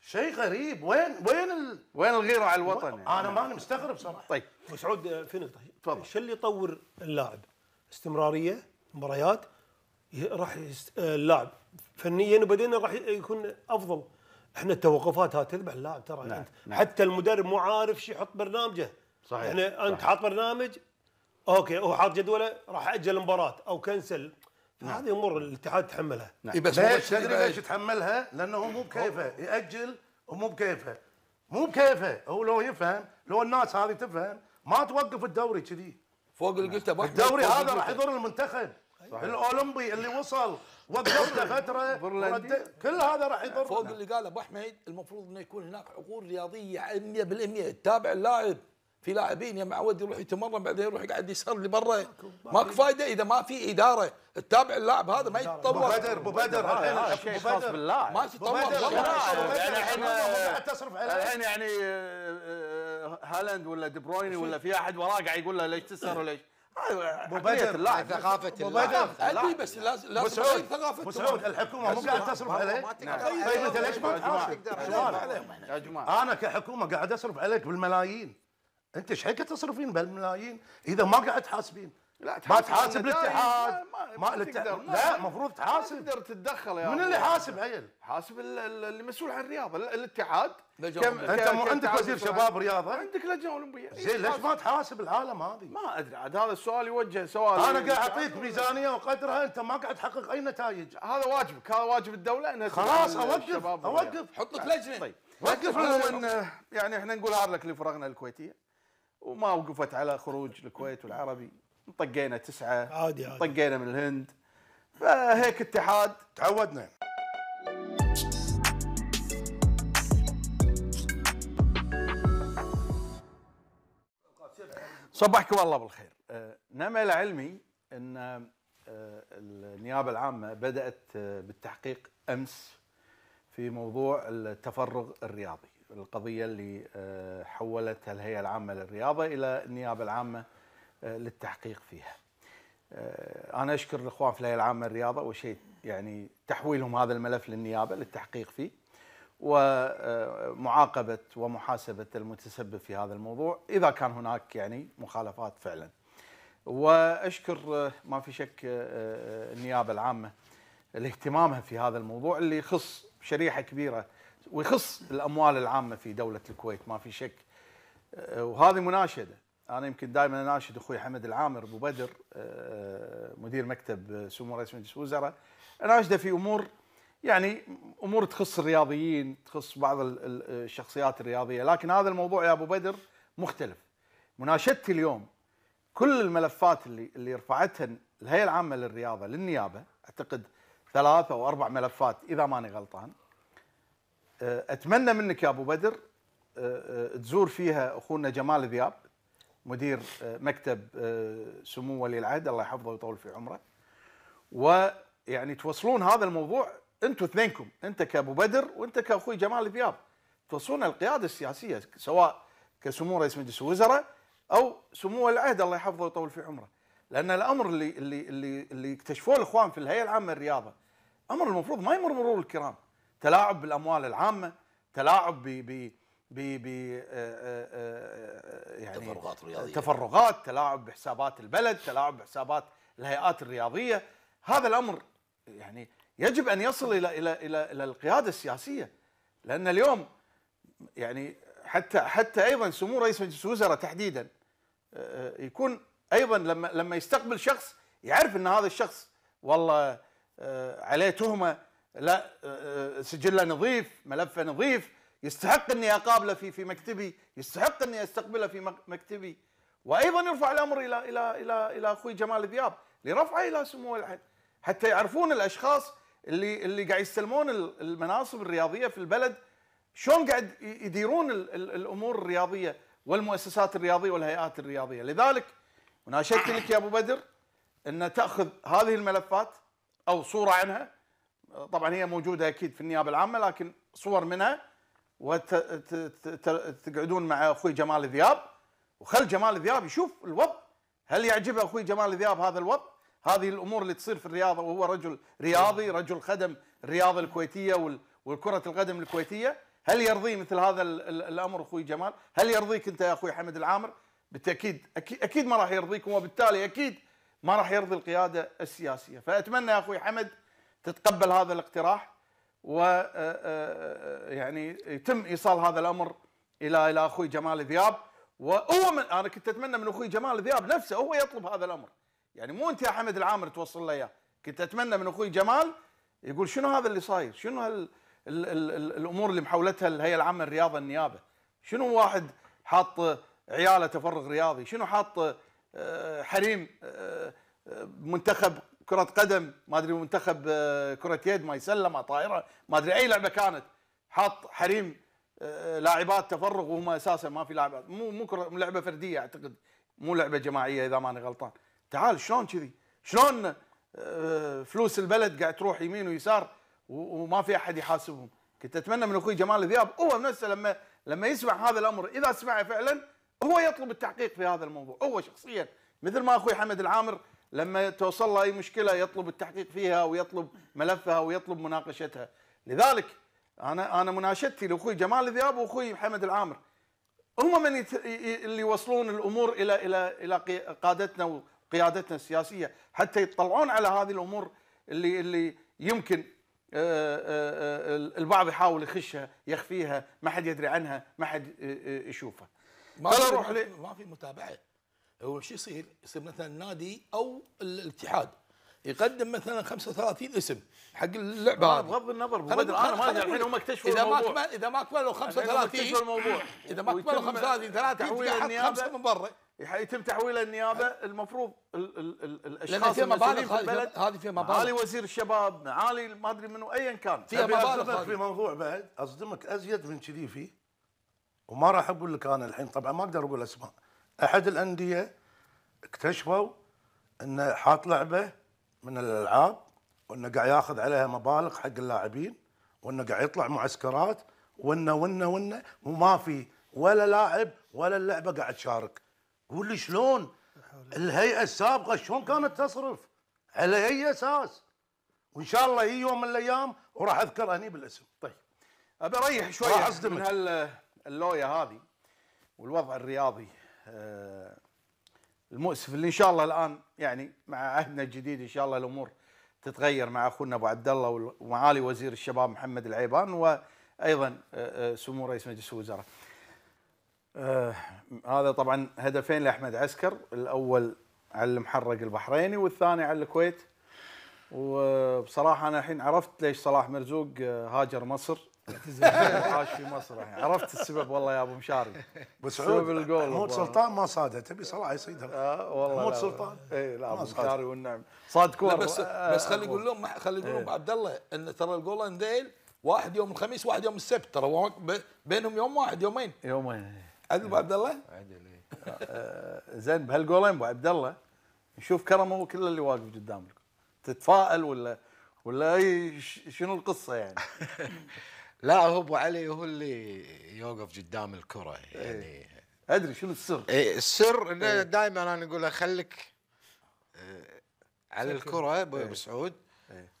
Speaker 5: شيء غريب وين وين ال... وين الغيره على الوطن يعني. انا
Speaker 4: ماني مستغرب صراحه طيب ابو سعود في نقطه تفضل شو اللي يطور اللاعب؟ استمراريه مباريات راح يست... آه، اللاعب فنيا وبعدين راح يكون افضل احنا التوقفات هاي تذبح اللاعب ترى نعم. انت نعم. حتى المدرب مو عارف شو يحط برنامجه صحيح احنا انت حاط برنامج اوكي هو حاط جدوله راح اجل المباراه
Speaker 5: او كنسل نعم. هذه امور الاتحاد تحملها نعم. إيه، بس ليش تدري ليش يتحملها؟ لانه هو مو بكيفه ياجل ومو بكيفه مو بكيفه هو لو يفهم لو الناس هذه تفهم ما توقف الدوري كذي فوق اللي قلته نعم. الدوري هذا راح يضر المنتخب صحيح. الاولمبي اللي وصل وقفته فتره كل هذا
Speaker 3: راح يضر فوق اللي قاله ابو احمد المفروض انه يكون هناك عقول رياضيه 100% تتابع اللاعب في لاعبين يا معود يروح يتمرن بعدين يروح يقعد يسهر اللي برا ماكو فايده اذا ما في اداره تتابع اللاعب هذا ما يتطور بدر بدر الحين آه، بدر باللاعب ما
Speaker 1: يتطور يعني الحين يعني آه، آه، هالاند ولا دي ولا في احد وراه قاعد يقول له ليش تسهر وليش مبادرة اللاعب ثقافة اللاعب ادري بس لازم لازم ثقافة مسعود الحكومة مو قاعد تصرف نعم. عليه طيب،, طيب انت ليش ما يا جماعة
Speaker 5: انا كحكومة قاعد اصرف عليك بالملايين انت ايش حق تصرفين بالملايين اذا ما قاعد تحاسبين لا ما تحاسب الاتحاد ما الاتحاد لا المفروض تحاسب تقدر
Speaker 1: تتدخل يا من اللي حاسب عيل؟ حاسب اللي مسؤول عن الرياضه الاتحاد كم انت مو عندك وزير شباب رياضه عندك لجنه اولمبيه زين ليش ما تحاسب العالم هذه؟ ما ادري عاد هذا السؤال يوجه سؤال انا قاعد اعطيك ميزانيه وقدرها انت ما قاعد تحقق اي نتائج هذا واجبك هذا واجب الدوله انها خلاص اوقف اوقف حط لك طيب. لجنه طيب وقف يعني احنا نقول هارلك اللي فرغنا الكويتيه وما وقفت على خروج الكويت والعربي طقينا تسعه عادي عادي طقينا من الهند فهيك اتحاد تعودنا صبحكم الله بالخير آه، نما علمي ان آه، النيابه العامه بدات آه، بالتحقيق امس في موضوع التفرغ الرياضي القضيه اللي حولتها الهيئه العامه للرياضه الى النيابه العامه آه، للتحقيق فيها آه، أنا أشكر الإخوان في الهيئة العامة للرياضة أول شيء يعني تحويلهم هذا الملف للنيابة للتحقيق فيه ومعاقبة ومحاسبة المتسبب في هذا الموضوع إذا كان هناك يعني مخالفات فعلا وأشكر آه، ما في شك النيابة العامة لاهتمامها في هذا الموضوع اللي يخص شريحة كبيرة ويخص الأموال العامة في دولة الكويت ما في شك وهذه مناشدة انا يمكن دائما اناشد اخوي حمد العامر ابو بدر آه، آه، مدير مكتب سمو رئيس مجلس الوزراء اناشده في امور يعني امور تخص الرياضيين تخص بعض الشخصيات الرياضيه لكن هذا الموضوع يا ابو بدر مختلف مناشدتي اليوم كل الملفات اللي اللي رفعتها الهيئه العامه للرياضه للنيابه اعتقد ثلاث او اربع ملفات اذا ماني غلطان آه، اتمنى منك يا ابو بدر تزور فيها اخونا جمال ذياب مدير آه، مكتب آه، سمو ولي العهد الله يحفظه ويطول في عمره ويعني توصلون هذا الموضوع انتوا اثنينكم انت كابو بدر وانت كاخوي جمال ذياب توصلون القياده السياسيه سواء كسمو رئيس مجلس الوزراء او سمو ولي العهد الله يحفظه ويطول في عمره لان الامر اللي اللي اللي, اللي اكتشفوه الاخوان في الهيئه العامه للرياضه امر المفروض ما يمر مرور الكرام تلاعب بالاموال العامه تلاعب ب ب ب آه، آه، آه، يعني تفرغات رياضيه تفرغات تلاعب بحسابات البلد تلاعب بحسابات الهيئات الرياضيه هذا الامر يعني يجب ان يصل الى الى الى الى القياده السياسيه لان اليوم يعني حتى حتى ايضا سمو رئيس مجلس الوزراء تحديدا يكون ايضا لما لما يستقبل شخص يعرف ان هذا الشخص والله عليه تهمه لا سجله نظيف ملفه نظيف يستحق اني اقابله في في مكتبي يستحق اني استقبله في مكتبي وايضا يرفع الامر الى الى الى الى اخوي جمال دياب لرفعه الى سمو الحد حتى يعرفون الاشخاص اللي اللي قاعد يستلمون المناصب الرياضيه في البلد شلون قاعد يديرون الامور الرياضيه والمؤسسات الرياضيه والهيئات الرياضيه لذلك وناشدت لك يا ابو بدر ان تاخذ هذه الملفات او صوره عنها طبعا هي موجوده اكيد في النيابه العامه لكن صور منها وتقعدون مع اخوي جمال ذياب وخل جمال ذياب يشوف الوضع هل يعجبه اخوي جمال ذياب هذا الوضع؟ هذه الامور اللي تصير في الرياضه وهو رجل رياضي رجل خدم الرياضه الكويتيه والكره القدم الكويتيه هل يرضيه مثل هذا الامر اخوي جمال؟ هل يرضيك انت يا اخوي حمد العامر؟ بالتاكيد اكيد اكيد ما راح يرضيكم وبالتالي اكيد ما راح يرضي القياده السياسيه، فاتمنى يا اخوي حمد تتقبل هذا الاقتراح و آه، آه، آه، يعني يتم ايصال هذا الامر الى الى اخوي جمال ذياب وهو من انا كنت اتمنى من اخوي جمال ذياب نفسه هو يطلب هذا الامر يعني مو انت يا حمد العامر توصل له اياه كنت اتمنى من اخوي جمال يقول شنو هذا اللي صاير شنو هال ال ال ال الامور اللي محولتها الهيئه العامه للرياضه النيابه شنو واحد حاط عياله تفرغ رياضي شنو حاط حريم منتخب كره قدم ما ادري منتخب آه، كره يد ما يسلم ما طائره ما ادري اي لعبه كانت حاط حريم آه، لاعبات تفرغ وهم اساسا ما في لاعبات مو مو كرة لعبه فرديه اعتقد مو لعبه جماعيه اذا ماني غلطان تعال شلون كذي شلون آه، فلوس البلد قاعد تروح يمين ويسار وما في احد يحاسبهم كنت اتمنى من اخوي جمال ذياب هو نفسه لما لما يسمع هذا الامر اذا سمعه فعلا هو يطلب التحقيق في هذا الموضوع هو شخصيا مثل ما اخوي حمد العامر لما توصل له اي مشكله يطلب التحقيق فيها ويطلب ملفها ويطلب مناقشتها لذلك انا انا مناشدتي لاخوي جمال الذئاب واخوي حمد العامر هم من يت... اللي يوصلون الامور الى الى الى قادتنا وقيادتنا السياسيه حتى يطلعون على هذه الامور اللي اللي يمكن آه، آه، آه، البعض يحاول يخشها يخفيها ما حد يدري عنها ما حد يشوفها ما في,
Speaker 3: ما في متابعه
Speaker 1: هو شو يصير؟ يصير مثلا النادي او الاتحاد
Speaker 3: يقدم مثلا 35 اسم حق اللعبه هذه بغض النظر ابو بدر انا ما ادري الحين هم اكتشفوا اذا ما ما اذا ما اكملوا 35 اكتشفوا الموضوع اذا ما اكملوا 35 ثلاثه النيابه خمسه
Speaker 1: من برا يتم تحويله النيابه المفروض ال ال ال الاشخاص المسؤولين في البلد هذه فيها مبالغ معالي وزير الشباب معالي ما ادري منو ايا كان فيها مبالغ في
Speaker 5: موضوع بعد اصدمك ازيد من كذي فيه وما راح اقول لك انا الحين طبعا ما اقدر اقول اسماء احد الانديه اكتشفوا انه حاط لعبه من الالعاب وانه قاعد ياخذ عليها مبالغ حق اللاعبين وانه قاعد يطلع معسكرات وانه وانه وانه وما في ولا لاعب ولا اللعبه قاعد تشارك قول لي شلون الهيئه السابقه شلون كانت تصرف على اي اساس وان شاء الله هي يوم من الايام وراح اذكر هني بالاسم طيب
Speaker 1: ابي اريح شويه من هاللويا هذه والوضع الرياضي آه، المؤسف اللي ان شاء الله الان يعني مع عهدنا الجديد ان شاء الله الامور تتغير مع اخونا ابو عبد الله ومعالي وزير الشباب محمد العيبان وايضا آه، آه، سمو رئيس مجلس الوزراء. هذا طبعا هدفين لاحمد عسكر الاول على المحرق البحريني والثاني على الكويت وبصراحه انا الحين عرفت ليش صلاح مرزوق هاجر مصر اعتزل في مسرح يعني عرفت السبب والله يا ابو مشاري بس سبب الجول
Speaker 5: موت سلطان ما صادها تبي صلاح يصيدها آه والله محمود سلطان اي لا ابو مشاري والنعم صاد كور بس آه بس خلي اقول لهم
Speaker 3: خلي اقول إيه. لهم عبد الله ان ترى الجولان ديل واحد يوم
Speaker 1: الخميس واحد يوم السبت ترى بينهم يوم واحد يومين يومين عدل ابو عبد الله؟
Speaker 3: عدل إيه.
Speaker 1: آه، زين بهالجولين ابو عبد الله نشوف كرمه كل اللي واقف قدامك تتفائل ولا ولا شنو القصه يعني
Speaker 2: لا هو ابو علي هو اللي يوقف قدام الكره إيه. يعني ايه. ادري شنو السر ايه السر انه ايه. دائما انا اقول خليك آه،
Speaker 1: على الكره ابو ايه. سعود
Speaker 2: إيه.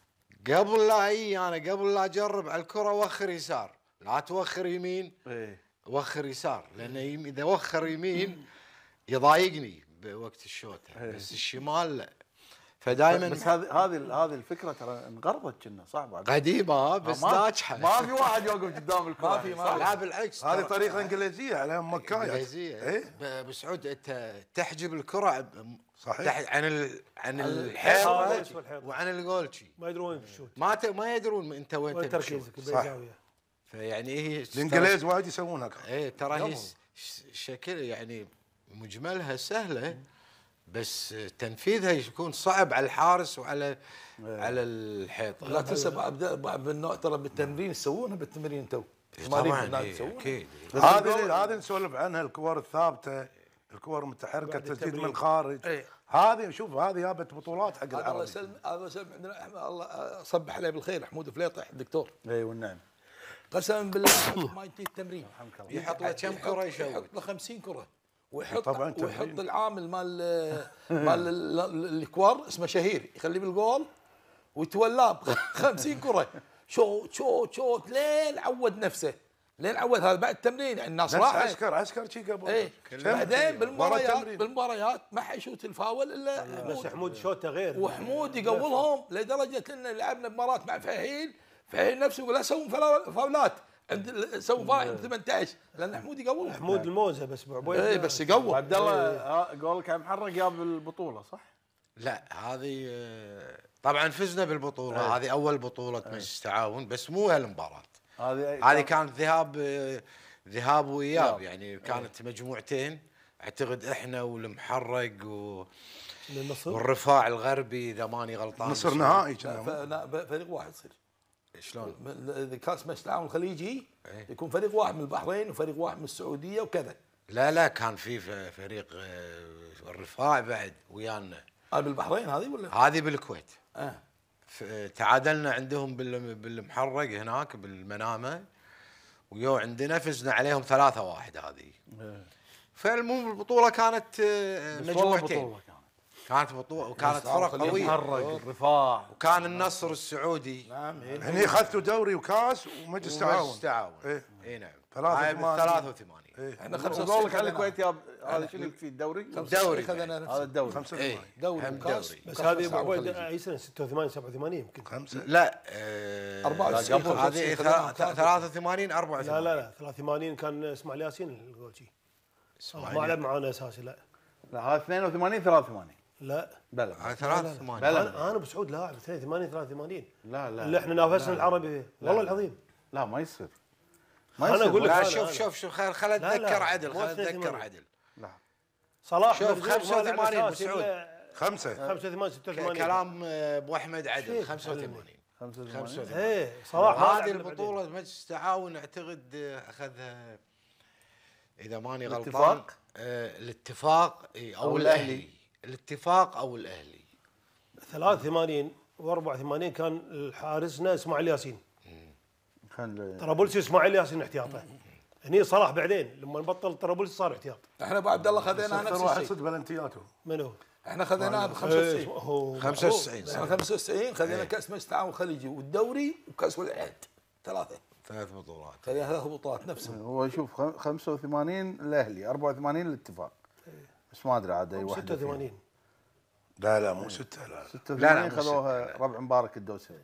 Speaker 2: قبل لا اي انا قبل لا اجرب على الكره وخر يسار لا توخر يمين ايه. وخر يسار لان اذا وخر يمين يضايقني بوقت الشوت ايه. بس الشمال لا فدائما بس
Speaker 1: هذه هذه هذه الفكره ترى انغربت كنا صعبه قديمه بس ناجحه ما في واحد يوقف قدام الكره ما في ما لا بالعكس هذه طريقه انجليزيه على مكان انجليزيه ايه,
Speaker 2: إيه؟ بسعود انت تحجب الكره صحيح عن ال... عن الحيط وعن الجولشي ما يدرون وين تشوت ما ما يدرون انت وين تركيزك صح فيعني هي الانجليز
Speaker 5: وايد يسوونها ايه ترى هي
Speaker 2: شكل يعني مجملها سهله بس تنفيذها يكون صعب على الحارس
Speaker 5: وعلى ايه. على الحيط لا تنسى بعض النوع ترى بالتمرين يسوونها بالتمرين تو إيه طبعا إيه، اكيد هذه هذه نسولف عنها الكور الثابته الكور المتحركه التسديد من الخارج ايه. هذه شوف هذه جابت بطولات حق العرب الله يسلم
Speaker 3: الله يسلم عندنا الله
Speaker 5: صبح عليه بالخير حمود فليطح الدكتور اي والنعم
Speaker 3: قسما بالله ما يجي التمرين يحط له كم كره يشوت يحط له 50 كره ويحط ويحط العامل مال مال الكوار اسمه شهير يخليه بالجول ويتولاه ب 50 كره شوت شوت شوت لين عود نفسه لين عود هذا بعد التمرين الناس راحت عسكر عسكر شي قبل ايه بعدين بالمباريات بالمباريات ما حيشوت الفاول الا حمود بس حمود شوته غير وحمود يقولهم لدرجه ان لعبنا بمرات مع فهيل فهيل نفسه يقول لا سوون فاولات انت سو فار 18 لان حمود يقوم حمود
Speaker 4: الموزه بس عبيد اي بس
Speaker 3: يقوم عبد الله
Speaker 1: جولك إيه. آه، محرق جاب البطوله صح؟
Speaker 2: لا هذه آه، طبعا فزنا بالبطوله أيه. هذه اول بطوله أيه. مجلس التعاون بس مو هالمباراه هذه هذه كانت ذهاب آه، ذهاب واياب يعني إيه. كانت أيه. مجموعتين اعتقد احنا والمحرق و للمصر. والرفاع الغربي اذا ماني غلطان مصر نهائي كان
Speaker 3: فريق واحد صير شلون؟ إيه. كاس مجلس التعاون الخليجي ايه؟ يكون فريق واحد من البحرين وفريق واحد من السعوديه وكذا
Speaker 2: لا لا كان في فريق آه، الرفاع بعد ويانا هذه بالبحرين هذه ولا؟ هذه بالكويت اه تعادلنا عندهم بالمحرق هناك بالمنامه ويو عندنا فزنا عليهم ثلاثة واحد هذه إيه. فالمهم
Speaker 5: البطولة كانت آه، مجموعتين
Speaker 2: كانت بطوله يعني وكانت فرق قويه الرفاع وكان النصر السعودي نعم إيه. يعني هني اخذتوا
Speaker 5: دوري وكاس ومجلس تعاون ومجلس تعاون
Speaker 2: اي إيه نعم 83 إيه. احنا 65 قولك على الكويت يا هذا شنو في الدوري؟ الدوري هذا الدوري 85 دوري إيه. وكاس بس هذه ابو عبيد
Speaker 4: اي سنه 86 87 يمكن خمسه لا 94 آه، هذه 83 84 لا لا لا 83 كان اسماعيل ياسين الجولشي ما لعب معانا اساسي لا
Speaker 1: لا هذا 82 83 لا بلى ثلاثة ثمانية بلى انا
Speaker 4: ابو سعود لاعب 82 83
Speaker 1: لا لا اللي احنا نافسنا العربي والله العظيم لا ما يصير ما يصير انا اقول لك شوف شوف شوف خل اتذكر عدل
Speaker 2: خل
Speaker 4: اتذكر
Speaker 1: عدل
Speaker 3: لا
Speaker 2: نعم.
Speaker 4: صلاح شوف 85 ابو سعود خمسة 85 86 كلام
Speaker 2: آه، ابو احمد عدل 85 85 ايه صراحه هذه البطوله مجلس التعاون اعتقد آه، اخذها اذا ماني غلطان آه، الاتفاق الاتفاق او الاهلي الاتفاق او الاهلي
Speaker 4: 83 و84 كان حارسنا اسماعيل ياسين كان طرابلسي اسماعيل ياسين احتياطه هني صلاح بعدين لما بطل طرابلسي صار احتياط احنا ابو عبد الله خذيناه نفس الشيء صد بلنتياته منو؟
Speaker 3: احنا خذيناه ب 95 95 احنا 95 خذينا إيه. كاس مجلس التعاون الخليجي والدوري وكاس العهد ثلاثه
Speaker 2: ثلاث بطولات
Speaker 3: ثلاث
Speaker 1: بطولات نفسهم هو شوف 85 الاهلي 84 الاتفاق بس ما ادري عاد اي واحد 86 لا لا مو ستة لا 86 خذوها ربع مبارك الدوسري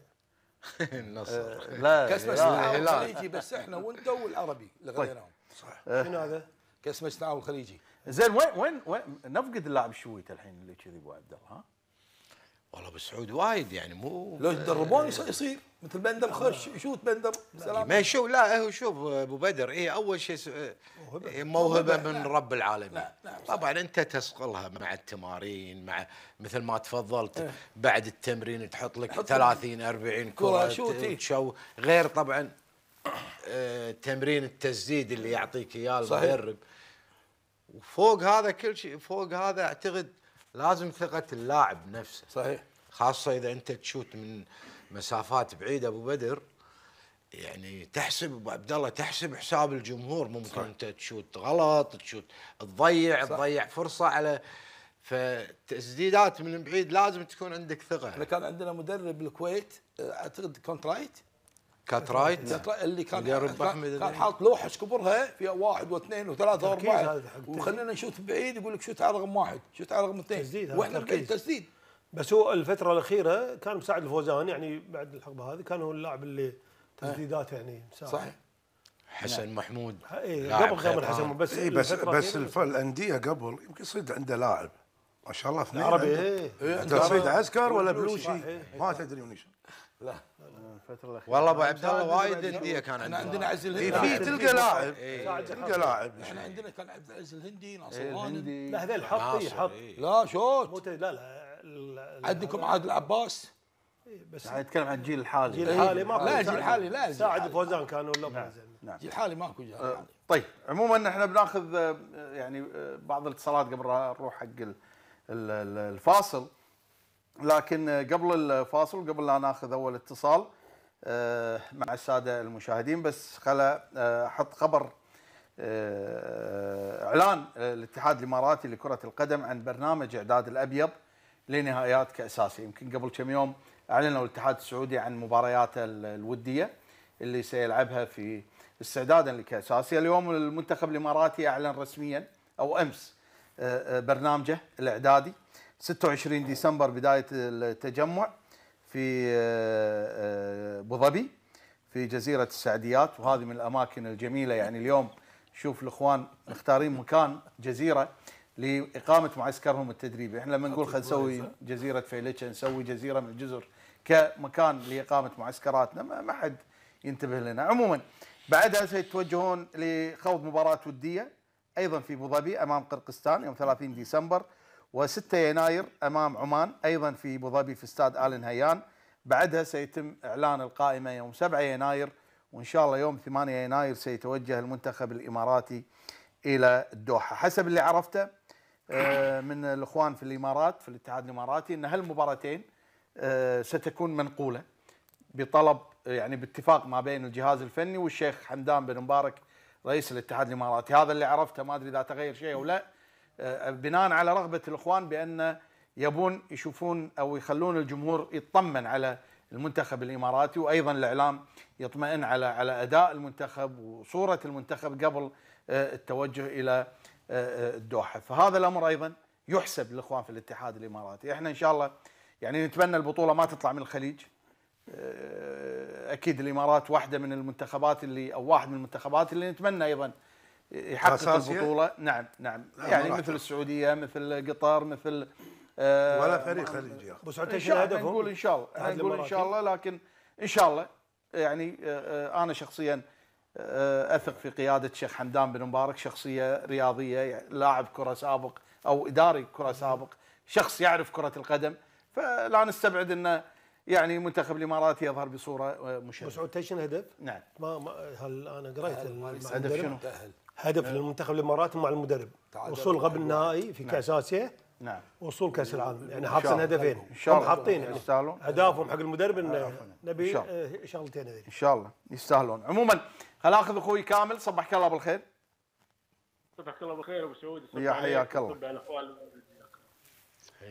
Speaker 1: النصر آه، لا كاس لا الخليجي بس احنا
Speaker 3: وانت والعربي اللي طيب. غنيناهم صح
Speaker 1: آه. شنو هذا؟ كاس مجتمع الخليجي زين وين وين وين نفقد اللاعب الشويت الحين اللي كذي ابو عبد الله ها؟ والله بسعود وايد يعني مو لو يدربون يصير مثل بندر آه. خش يشوت بندر سلام ما
Speaker 2: شوف لا هو شوف آه، ابو بدر اي اول شيء آه، إيه، موهبه, موهبة من لا رب العالمين لا لا طبعا انت تسقلها مع التمارين مع مثل ما تفضلت اه. بعد التمرين تحط لك 30 40 كره إيه. تشو غير طبعا اه تمرين التسديد اللي يعطيك اياه المدرب وفوق هذا كل شيء فوق هذا اعتقد لازم ثقه اللاعب نفسه صحيح خاصه اذا انت تشوت من مسافات بعيده ابو بدر يعني تحسب ابو عبد الله تحسب حساب الجمهور ممكن صح. انت تشوت غلط تشوت تضيع صح. تضيع فرصه على فتسديدات من بعيد لازم تكون عندك ثقه احنا كان عندنا مدرب بالكويت اعتقد كونترايت كات رايت اللي كان اللي رب احمد كان
Speaker 3: حاط لوحه كبرها فيها واحد واثنين وثلاثه واربعه وخلينا نشوف بعيد يقول لك شوت على رقم واحد شوت على رقم اثنين تسديد واحنا تسديد بس هو الفتره
Speaker 4: الاخيره كان مساعد الفوزان يعني بعد الحقبه هذه كان هو اللاعب اللي تسديدات يعني مساعد
Speaker 3: صحيح
Speaker 5: حسن نعم. محمود إيه قبل قبل حسن محمود بس إيه بس بس الانديه قبل يمكن صيد عنده لاعب ما شاء الله اثنين عربي ايه عنده صيد عسكر ولا بلوشي ما تدري ونش لا الفتره الاخيره والله ابو عبد الله وايد انديه كان عندنا عندنا عز الهندي إيه، في تلقى لاعب إيه. تلقى إيه. لاعب احنا عندنا
Speaker 3: كان عبد العزيز الهندي
Speaker 5: ناصر الهندي لا هذول حط اي حط
Speaker 3: لا شوت لا لا عندكم عادل
Speaker 4: عباس بس نتكلم
Speaker 1: عن الجيل الحالي الجيل الحالي ماكو لا الجيل الحالي لا ساعد
Speaker 4: فوزان كانوا
Speaker 3: ولا نعم الجيل نعم. الحالي ماكو جيل أه،
Speaker 1: حالي طيب عموما احنا بناخذ آه، يعني آه، بعض الاتصالات قبل نروح حق الفاصل لكن قبل الفاصل قبل لا ناخذ اول اتصال آه، مع الساده المشاهدين بس خلا آه، احط خبر آه، اعلان الاتحاد الاماراتي لكره القدم عن برنامج اعداد الابيض لنهائيات كاس اسيا يمكن قبل كم يوم اعلنوا الاتحاد السعودي عن مبارياته الوديه اللي سيلعبها في استعدادا لكاس اسيا اليوم المنتخب الاماراتي اعلن رسميا او امس برنامجه الاعدادي 26 ديسمبر بدايه التجمع في آه، آه، ابو ظبي في جزيره السعديات وهذه من الاماكن الجميله يعني اليوم شوف الاخوان مختارين مكان جزيره لاقامه معسكرهم التدريبي، احنا لما نقول خلينا نسوي جزيره فيلتشا نسوي جزيره من الجزر كمكان لاقامه معسكراتنا ما حد ينتبه لنا، عموما بعدها سيتوجهون لخوض مباراه وديه ايضا في ابو ظبي امام قرقستان يوم 30 ديسمبر و6 يناير امام عمان ايضا في ابو ظبي في استاد ال نهيان بعدها سيتم اعلان القائمه يوم 7 يناير وان شاء الله يوم 8 يناير سيتوجه المنتخب الاماراتي الى الدوحه حسب اللي عرفته آه، من الاخوان في الامارات في الاتحاد الاماراتي ان هالمباراتين آه، ستكون منقوله بطلب يعني باتفاق ما بين الجهاز الفني والشيخ حمدان بن مبارك رئيس الاتحاد الاماراتي هذا اللي عرفته ما ادري اذا تغير شيء او لا آه، بناء على رغبه الاخوان بان يبون يشوفون او يخلون الجمهور يطمن على المنتخب الاماراتي وايضا الاعلام يطمئن على على اداء المنتخب وصوره المنتخب قبل آه، التوجه الى آه، الدوحه، فهذا الامر ايضا يحسب للاخوان في الاتحاد الاماراتي، احنا ان شاء الله يعني نتمنى البطوله ما تطلع من الخليج. اكيد الامارات واحده من المنتخبات اللي او واحد من المنتخبات اللي نتمنى ايضا يحقق البطوله نعم نعم يعني مثل السعوديه مثل قطر مثل آه ولا فريق خليجي ابو سعود ايش هدفهم؟ نقول ان شاء الله نقول ان شاء الله لكن ان شاء الله يعني آه،, آه انا شخصيا آه اثق في قياده الشيخ حمدان بن مبارك شخصيه رياضيه يعني لاعب كره سابق او اداري كره سابق شخص يعرف كره القدم فلا نستبعد انه يعني منتخب الامارات يظهر بصوره آه، مشرفه. مسعود تيشن الهدف؟ نعم. ما, ما
Speaker 4: هل انا قريت هدف شنو؟ تاهل
Speaker 1: هدف نعم. للمنتخب الاماراتي مع المدرب وصول
Speaker 4: قبل النهائي نعم. في نعم. كاس اسيا نعم وصول كاس العالم يعني حاطين هدفين ان شاء الله حاطين يعني
Speaker 1: اهدافهم حق المدرب ان نبي شغلتين إيه، هذين ان شاء الله يستاهلون عموما خل اخذ اخوي كامل صبحك الله بالخير
Speaker 4: صبحك الله بالخير ابو سعود
Speaker 1: يا حياك الله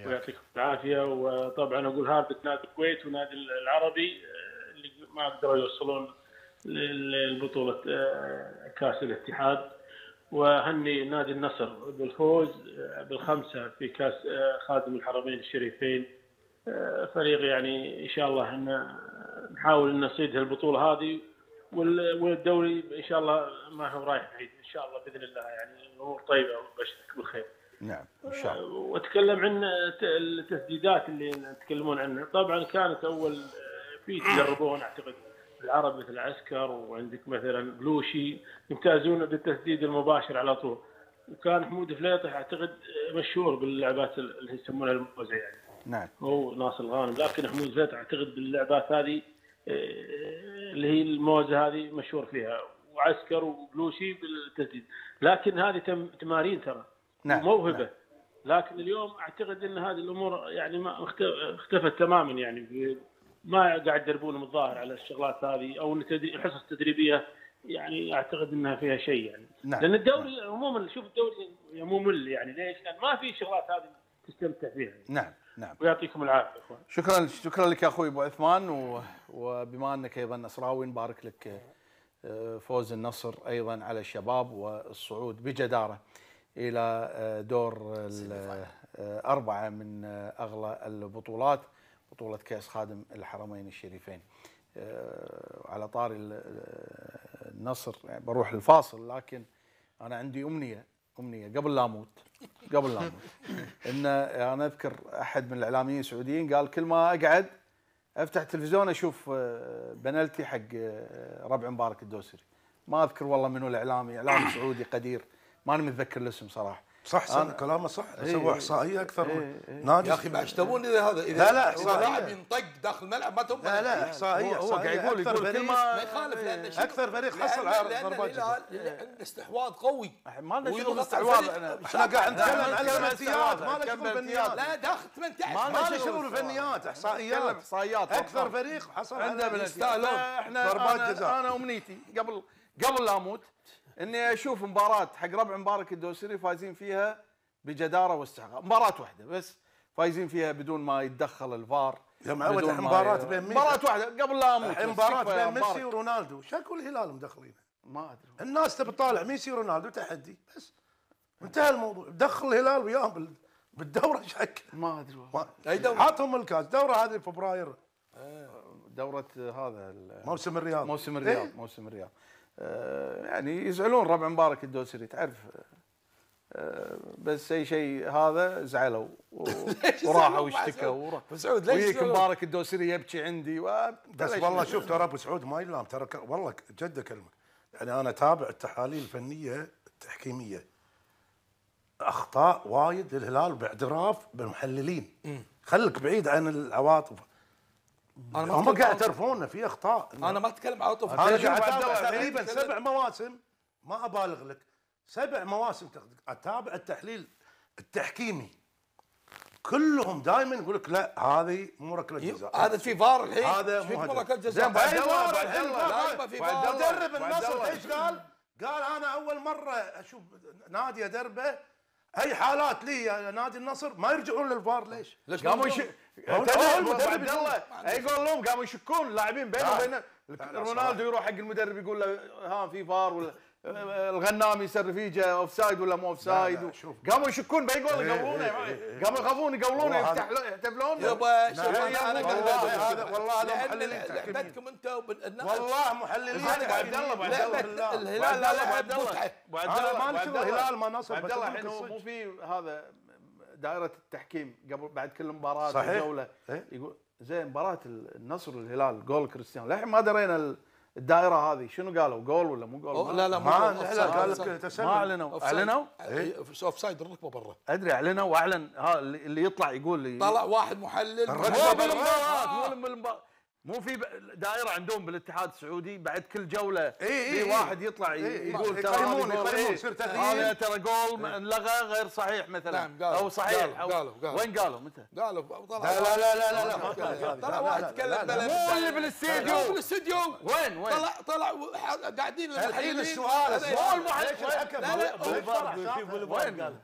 Speaker 1: ويعطيكم العافيه وطبعا اقول هارد
Speaker 6: نادي الكويت ونادي العربي آه، اللي ما قدروا يوصلون للبطولة آه، كأس الاتحاد وهني نادي النصر بالفوز آه، بالخمسة في كأس آه، خادم الحرمين الشريفين فريق يعني إن شاء الله أن نحاول أن نصيد البطولة هذه والدوري إن شاء الله ما هو رايح بعيد إن شاء الله بإذن الله يعني الأمور طيبة وبشرك بالخير نعم ان شاء الله واتكلم عن التسديدات اللي يتكلمون عنها طبعا كانت اول في تدربون اعتقد العرب مثل عسكر وعندك مثلا بلوشي يمتازون بالتسديد المباشر على طول وكان حمود فليطح اعتقد مشهور باللعبات اللي يسمونها الموزه يعني نعم هو ناصر الغانم لكن حمود فليطح اعتقد باللعبات هذه آه، اللي هي الموزه هذه مشهور فيها وعسكر وبلوشي بالتسديد لكن هذه تم تمارين ترى نعم, نعم. موهبه نعم. لكن اليوم اعتقد ان هذه الامور يعني ما اختفت تماما يعني في ما قاعد يدربونهم الظاهر على الشغلات هذه او الحصص التدريبيه يعني اعتقد انها فيها شيء يعني نعم. لان الدوري نعم. عموما شوف الدوري يعني ممل يعني ليش؟ لان ما في شغلات هذه
Speaker 1: تستمتع فيها يعني. نعم نعم ويعطيكم العافيه اخوان شكرا شكرا لك يا اخوي ابو عثمان و... وبما انك ايضا نصراوي نبارك لك آه، فوز النصر ايضا على الشباب والصعود بجداره الى آه، دور الاربعه آه، من اغلى البطولات بطولة كأس خادم الحرمين الشريفين آه، على طاري آه، النصر يعني بروح الفاصل لكن أنا عندي أمنية أمنية قبل لا أموت قبل لا أموت إن أنا أذكر أحد من الإعلاميين السعوديين قال كل ما أقعد أفتح التلفزيون أشوف آه، بنالتي حق ربع مبارك الدوسري ما أذكر والله منو الإعلامي إعلامي سعودي قدير ماني متذكر الاسم صراحة صح صح كلامه صح ايه, إيه، احصائيه إيه، اكثر إيه إيه نادي يا اخي ما ايش تبون اذا هذا
Speaker 5: اذا لا لا لاعب
Speaker 3: ينطق داخل الملعب ما تبون لا لا إيه، احصائيه هو قاعد يقول يقول كل ما يخالف لان اكثر فريق حصل على ضربات عنده استحواذ قوي ما لنا شغل استحواذ احنا قاعد
Speaker 5: نتكلم على الفنيات ما لنا شغل فنيات لا داخل
Speaker 1: 18 ما لنا شغل فنيات احصائيات احصائيات اكثر فريق حصل على عندنا احنا ضربات جزاء انا امنيتي قبل قبل لا اموت اني اشوف مباراه حق ربع مبارك الدوسري فايزين فيها بجداره واستحقاق مباراه واحده بس فايزين فيها بدون ما يتدخل الفار يا معود مباراه بين ميسي مباراه واحده قبل لا اموت مباراه بين ميسي
Speaker 5: ورونالدو شكو الهلال مدخلينه ما ادري الناس تبي تطالع ميسي ورونالدو تحدي بس انتهى الموضوع دخل الهلال وياهم بالدوره شك ما ادري والله اي دوره عطهم الكاس دوره هذه
Speaker 1: فبراير آه، دورة هذا موسم الرياض موسم الرياض إيه؟ موسم الرياض آه، يعني يزعلون ربع مبارك الدوسري تعرف آه، آه، بس اي شيء هذا زعلوا وراحوا واشتكوا ابو سعود ليش ويك مبارك الدوسري يبكي عندي بس والله شوف ترى ابو
Speaker 5: سعود ما يلام ترى والله جد اكلمك يعني انا اتابع التحاليل الفنيه التحكيميه اخطاء وايد للهلال باعتراف بالمحللين خليك بعيد عن العواطف انا ما هم قاعد يعترفون في اخطاء انا ما اتكلم على طفل انا قاعد تقريبا سبع مواسم ما ابالغ لك سبع مواسم اتابع التحليل التحكيمي كلهم دائما يقول لك لا هذه مو ركله جزاء هذا في فار الحين هذا مو ركله جزاء زين
Speaker 3: في فار مدرب النصر ايش
Speaker 5: قال؟ قال انا اول مره اشوف نادي ادربه اي حالات لي نادي النصر ما يرجعون للفار ليش؟ ليش قاموا المدرب أه، الله
Speaker 1: يقول لهم قاموا يشكون اللاعبين بينهم آه. وبين رونالدو يروح حق المدرب يقول له ها في فار ولا أه، الغنام يسر فيه اوف سايد ولا مو اوف سايد قاموا يشكون بيقول إيه، يقولون إيه، إيه، قاموا يخافون يقولون يحتفلون يابا شوف انا قاعد هذا والله هذا محللين لعبتكم انتم
Speaker 5: والله محللين عبد
Speaker 1: الله الهلال لا لا عبد الله ما نشوف الهلال ما نصر عبد الله الحين مو في هذا دائره التحكيم قبل بعد كل مباراه صحيح. جوله إيه. يقول زين مباراه النصر والهلال جول كريستيانو للحين ما درينا الدائره هذه شنو قالوا جول ولا مو جول لا لا ما اعلنوا ما اعلنوا اعلنوا إيه.
Speaker 3: اوف سايد الركبه برا
Speaker 1: ادري اعلنوا واعلن ها اللي يطلع يقول لي طلع واحد محلل الركبه بالمباراه مو بالمباراه مو في دائره عندهم بالاتحاد السعودي بعد كل جوله اي اي في واحد يطلع إيه يقول ترى يقيمون يقيمون هذا ترى جول انلغى غير صحيح
Speaker 3: مثلا نعم او صحيح قالوا قالوا قالوا وين قالوا متى؟ قالوا طلع لا لا لا لا لا طلع واحد تكلم مو اللي بالاستديو بالاستديو وين وين طلع طلع قاعدين الحين السؤال السؤال مو الحكم لا لا وين
Speaker 5: قال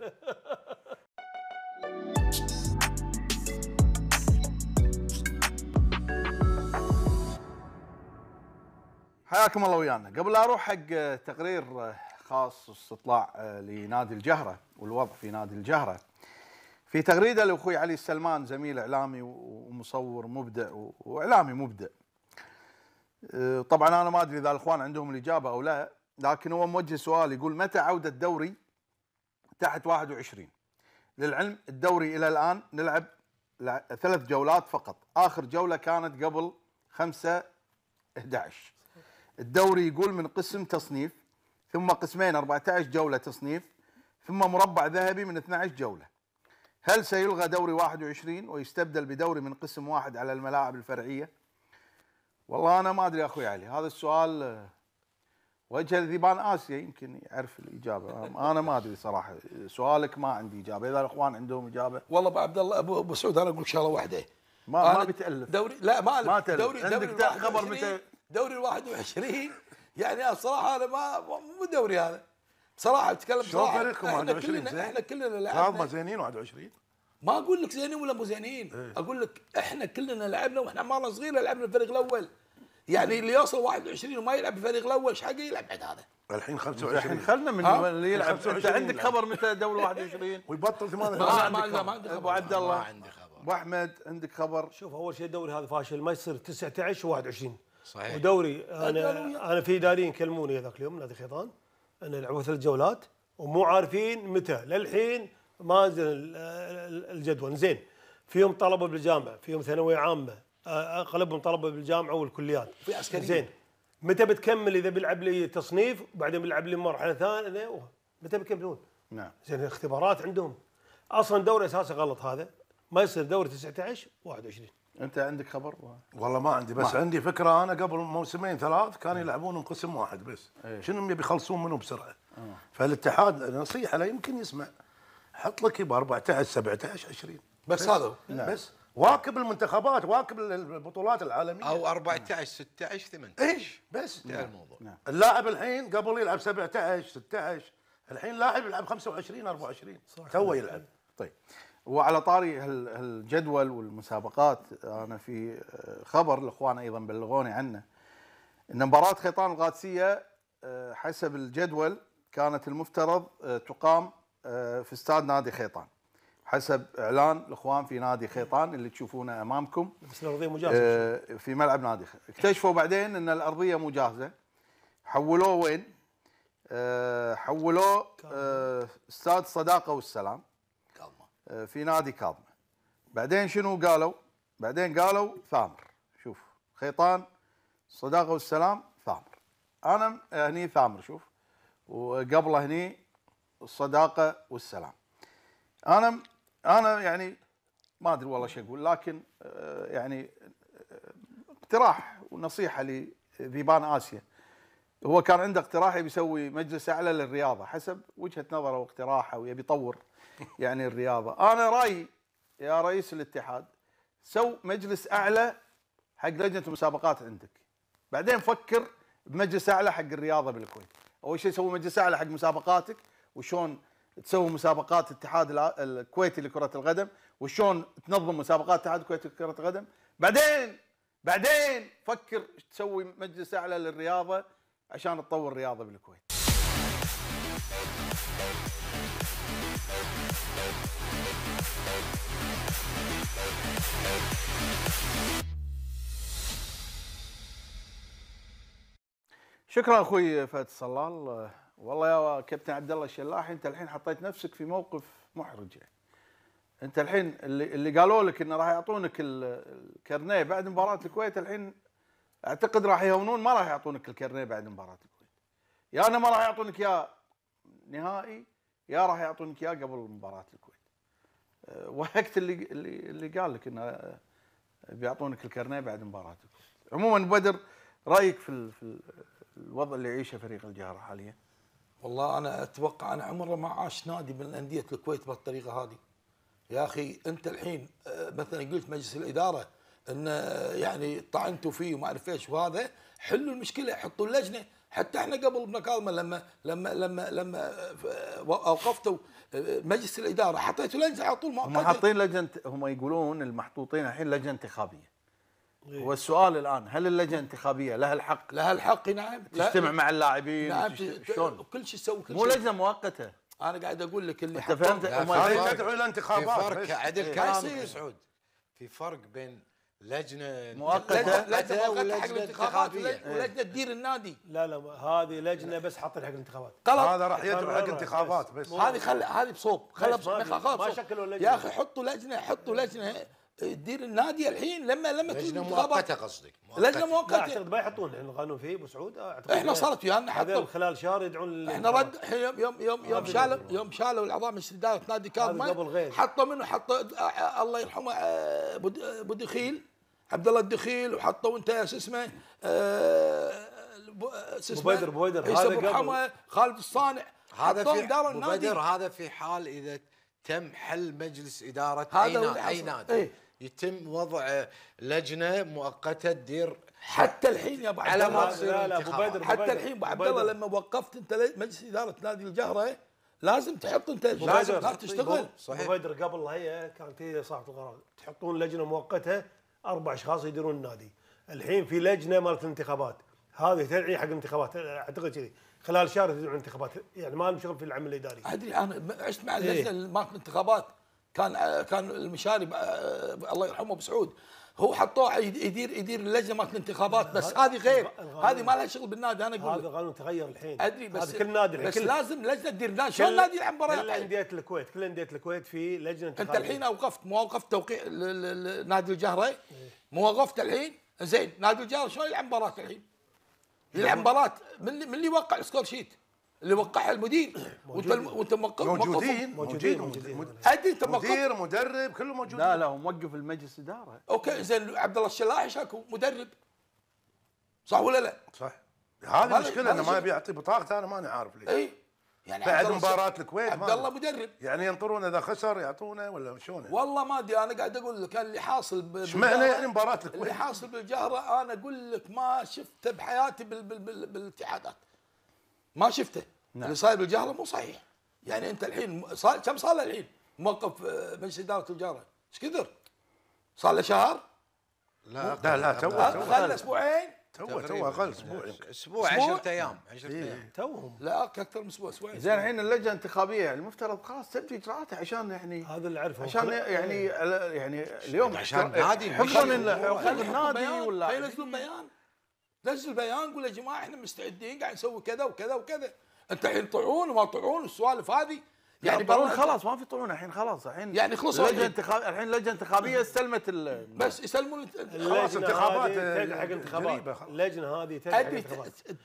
Speaker 1: حياكم الله ويانا قبل لا اروح حق تقرير خاص استطلاع لنادي الجهره والوضع في نادي الجهره في تغريده لاخوي علي السلمان زميل اعلامي ومصور مبدع واعلامي مبدع أه، طبعا انا ما ادري اذا الاخوان عندهم الاجابه او لا لكن هو موجه سؤال يقول متى عوده الدوري تحت 21 للعلم الدوري الى الان نلعب ثلاث جولات فقط اخر جوله كانت قبل 5 11 الدوري يقول من قسم تصنيف ثم قسمين 14 جولة تصنيف ثم مربع ذهبي من 12 جولة هل سيلغى دوري 21 ويستبدل بدوري من قسم واحد على الملاعب الفرعية والله أنا ما أدري أخوي علي هذا السؤال آه، وجه الذيبان آسيا يمكن يعرف الإجابة أنا ما أدري صراحة سؤالك ما عندي إجابة إذا الإخوان عندهم إجابة والله أبو عبد الله أبو سعود أنا أقول شغلة واحدة ما ما بتألف
Speaker 3: دوري لا ما ما تألف دوري عندك خبر متى دوري ال 21 يعني الصراحه انا ما مو دوري هذا بصراحه اتكلم بصراحه فريقكم 21 كلنا احنا كلنا لعبنا زينين 21 ما اقول لك زينين ولا مو زينين ايه؟ اقول لك احنا كلنا لعبنا واحنا مره صغيره لعبنا الفريق الاول يعني اللي يوصل 21 وما يلعب الفريق الاول ايش حقه يلعب
Speaker 1: بعد هذا
Speaker 5: الحين 25 خلنا من اللي يلعب انت عندك يعني. خبر
Speaker 1: متى دوري 21 ويبطل 8 ما, ما عندي خبر ابو عبد الله ما عندي خبر ابو احمد عندك خبر شوف اول شيء الدوري
Speaker 4: هذا فاشل ما يصير 19 و21
Speaker 2: صحيح ودوري
Speaker 4: انا انا في اداريين كلموني ذاك اليوم نادي خيطان ان لعبوا ثلاث جولات ومو عارفين متى للحين ما نزل الجدول زين فيهم طلبه بالجامعه فيهم ثانويه عامه اغلبهم طلبه بالجامعه والكليات في عسكريين زين متى بتكمل اذا بيلعب لي تصنيف وبعدين بيلعب لي مرحله ثانيه متى بيكملون؟ نعم زين الاختبارات عندهم اصلا دوري اساسا غلط هذا ما يصير دوري 19 21 انت عندك
Speaker 5: خبر؟ والله ما عندي بس ما. عندي فكره انا قبل موسمين ثلاث كانوا يلعبون قسم واحد بس ايه. شنو يبي يخلصون منه بسرعه اه. فالاتحاد نصيحه لا يمكن يسمع حط لك 14 17 20 بس, بس هذا نعم. نعم. بس واكب المنتخبات واكب البطولات العالميه او 14 16 18 ايش بس انتهى نعم. الموضوع نعم. اللاعب الحين قبل يلعب 17 16 الحين لاعب يلعب 25 24 تو يلعب
Speaker 1: طيب وعلى طاري هالجدول والمسابقات انا في خبر الاخوان ايضا بلغوني عنه ان مباراه خيطان القادسيه آه، حسب الجدول كانت المفترض آه، تقام آه، في استاد نادي خيطان حسب اعلان الاخوان في نادي خيطان اللي تشوفونه امامكم بس الارضيه مو جاهزه في ملعب نادي خيطان اكتشفوا بعدين ان الارضيه مو جاهزه حولوه وين؟ حولوه استاد الصداقه والسلام آه، في نادي كاظمه بعدين شنو قالوا؟ بعدين قالوا ثامر شوف خيطان الصداقه والسلام ثامر انا هني ثامر شوف وقبله هني الصداقه والسلام انا انا يعني ما ادري والله شو اقول لكن آه، يعني آه، اقتراح ونصيحه لذيبان اسيا هو كان عنده اقتراح يبي يسوي مجلس اعلى للرياضه حسب وجهه نظره واقتراحه ويبي يطور يعني الرياضه انا رايي يا رئيس الاتحاد سو مجلس اعلى حق لجنه المسابقات عندك بعدين فكر بمجلس اعلى حق الرياضه بالكويت اول شيء سوي مجلس اعلى حق مسابقاتك وشون تسوي مسابقات الاتحاد الكويتي لكره القدم وشون تنظم مسابقات الاتحاد الكويتي لكره القدم بعدين بعدين فكر تسوي مجلس اعلى للرياضه عشان تطور الرياضه بالكويت شكرا اخوي فهد الصلال والله يا كابتن عبد الله الشلاحي انت الحين حطيت نفسك في موقف محرج يعني. انت الحين اللي اللي قالوا لك انه راح يعطونك الكرنيه بعد مباراه الكويت الحين اعتقد راح يهونون ما راح يعطونك الكرنيه بعد مباراه الكويت. يا يعني انه ما راح يعطونك يا نهائي يا راح يعطونك يا قبل مباراه الكويت. آه، اللي اللي اللي قال لك انه آه، بيعطونك الكرنيه بعد مباراتك. عموما بدر رايك في في الوضع اللي يعيشه فريق الجاره حاليا؟ والله انا اتوقع انا عمره ما عاش نادي من انديه الكويت
Speaker 3: بالطريقه هذه. يا اخي انت الحين آه، مثلا قلت مجلس الاداره ان يعني طعنتوا فيه وما اعرف ايش وهذا حلوا المشكله حطوا اللجنه حتى احنا قبل ابن كاظم لما لما لما لما آه، اوقفته آه، مجلس الاداره حطيته لجنه على طول هم حاطين
Speaker 1: لجنه هم يقولون المحطوطين الحين لجنه انتخابيه إيه. والسؤال الان هل اللجنه الانتخابيه لها الحق؟ لها الحق نعم تجتمع مع اللاعبين نعم
Speaker 3: شلون؟ كل شيء تسوي كل شيء مو لجنه
Speaker 1: مؤقته انا قاعد اقول لك اللي انت فهمت هم
Speaker 3: تدعو الى انتخابات في فرق عدل إيه. كلامك سعود
Speaker 2: في فرق بين لجنه مؤقته لجنه مؤقته حق إيه. ولجنه تدير
Speaker 3: النادي لا لا هذه لجنه بس حاطين حق الانتخابات هذا راح يدعو حق انتخابات
Speaker 5: بس هذه خل هذه بصوب خلها بصوب ما شكلوا لجنه يا اخي حطوا
Speaker 3: لجنه حطوا لجنه تدير النادي الحين لما لما لجنه مؤقته قصدك لجنه مؤقته اعتقد ما يحطون الحين القانون فيه ابو سعود اعتقد احنا صارت ويانا حطوا خلال شهر يدعون احنا رد يوم يوم يوم يوم شالوا يوم شالوا العظام استدارة نادي كاظمة حطوا منه حطوا آه، الله يرحمه ابو آه، آه، دخيل عبد الله الدخيل وحطوا انت شو اسمه
Speaker 2: بويدر بويدر هذا خالد الصانع هذا في بويدر هذا في حال اذا تم حل مجلس اداره اي نادي إيه. يتم وضع لجنه مؤقته تدير حتى الحين يا ابو عبد الله على لا لا ابو بدر حتى الحين ابو عبد الله
Speaker 3: لما وقفت انت مجلس اداره نادي الجهره لازم تحط انت لازم تشتغل صحيح ابو
Speaker 4: بدر قبل هي كانت هي صاحبه القرار تحطون لجنه مؤقته اربع اشخاص يديرون النادي الحين في لجنه مالت الانتخابات هذه تدعي حق الانتخابات اعتقد كذي خلال شهر تدعون انتخابات يعني ما لهم شغل في العمل الاداري ادري
Speaker 3: انا عشت مع إيه. اللجنه إيه؟ مالت الانتخابات كان كان المشاري آه، الله يرحمه بسعود هو حطوه يدير يدير اللجنه مالت الانتخابات بس هذه غير هذه ما لها شغل بالنادي انا اقول هذا قانون تغير الحين ادري بس كل نادي بس كل لازم لجنه تدير نادي شلون نادي يلعب مباريات كل انديه الكويت كل انديه الكويت في لجنه انت الحين اوقفت مو وقفت توقيع نادي الجهره إيه. مو وقفت الحين زين نادي الجهره شلون يلعب مباراه الحين؟ يلعب مباراه من اللي وقع سكور شيت اللي وقعها المدير وانت وانت موجودين موجودين موجودين ادري انت مدير مدرب كله موجودين لا لا هو موقف المجلس اداره اوكي زين عبد الله الشلاح
Speaker 5: شاكو مدرب صح ولا لا؟ صح هذه المشكله انه ما يبي يعطي بطاقته انا ماني عارف ليش اي يعني بعد مباراه الكويت عبد الله مدرب يعني ينطرون اذا خسر يعطونه ولا شلون والله ما ادري انا قاعد اقول لك اللي حاصل اشمعنى يعني مباراه الكويت اللي
Speaker 3: حاصل بالجهره انا اقول لك ما شفته بحياتي بالاتحادات ما شفته نعم. اللي صاير بالجهره مو صحيح يعني انت الحين صار كم صار له الحين موقف آه، مجلس اداره الجاره ايش كثر؟ صار له شهر؟
Speaker 5: لا لا لا تو خلى اسبوعين
Speaker 1: تو تو اقل اسبوع إيه. اسبوع 10 ايام 10 إيه. ايام توهم لا اكثر من اسبوع اسبوعين زين الحين اللجنه الانتخابيه يعني المفترض خلاص تبدي اجراءاتها عشان يعني هذا اللي اعرفه عشان يعني إيه. يعني اليوم عشان نادي حكم النادي ولا
Speaker 3: ينزلون بيان نزل بيان قول يا جماعه احنا مستعدين قاعد نسوي كذا وكذا وكذا انت الحين طعون وما طعون السوالف هذه يعني طعون يعني خلاص
Speaker 1: ما في طعون الحين خلاص الحين يعني خلصوا لجنه انتخاب الحين لجنه انتخابيه استلمت ال... بس يسلمون خلاص انتخابات حق آه، انتخابات اللجنه هذه تهيئ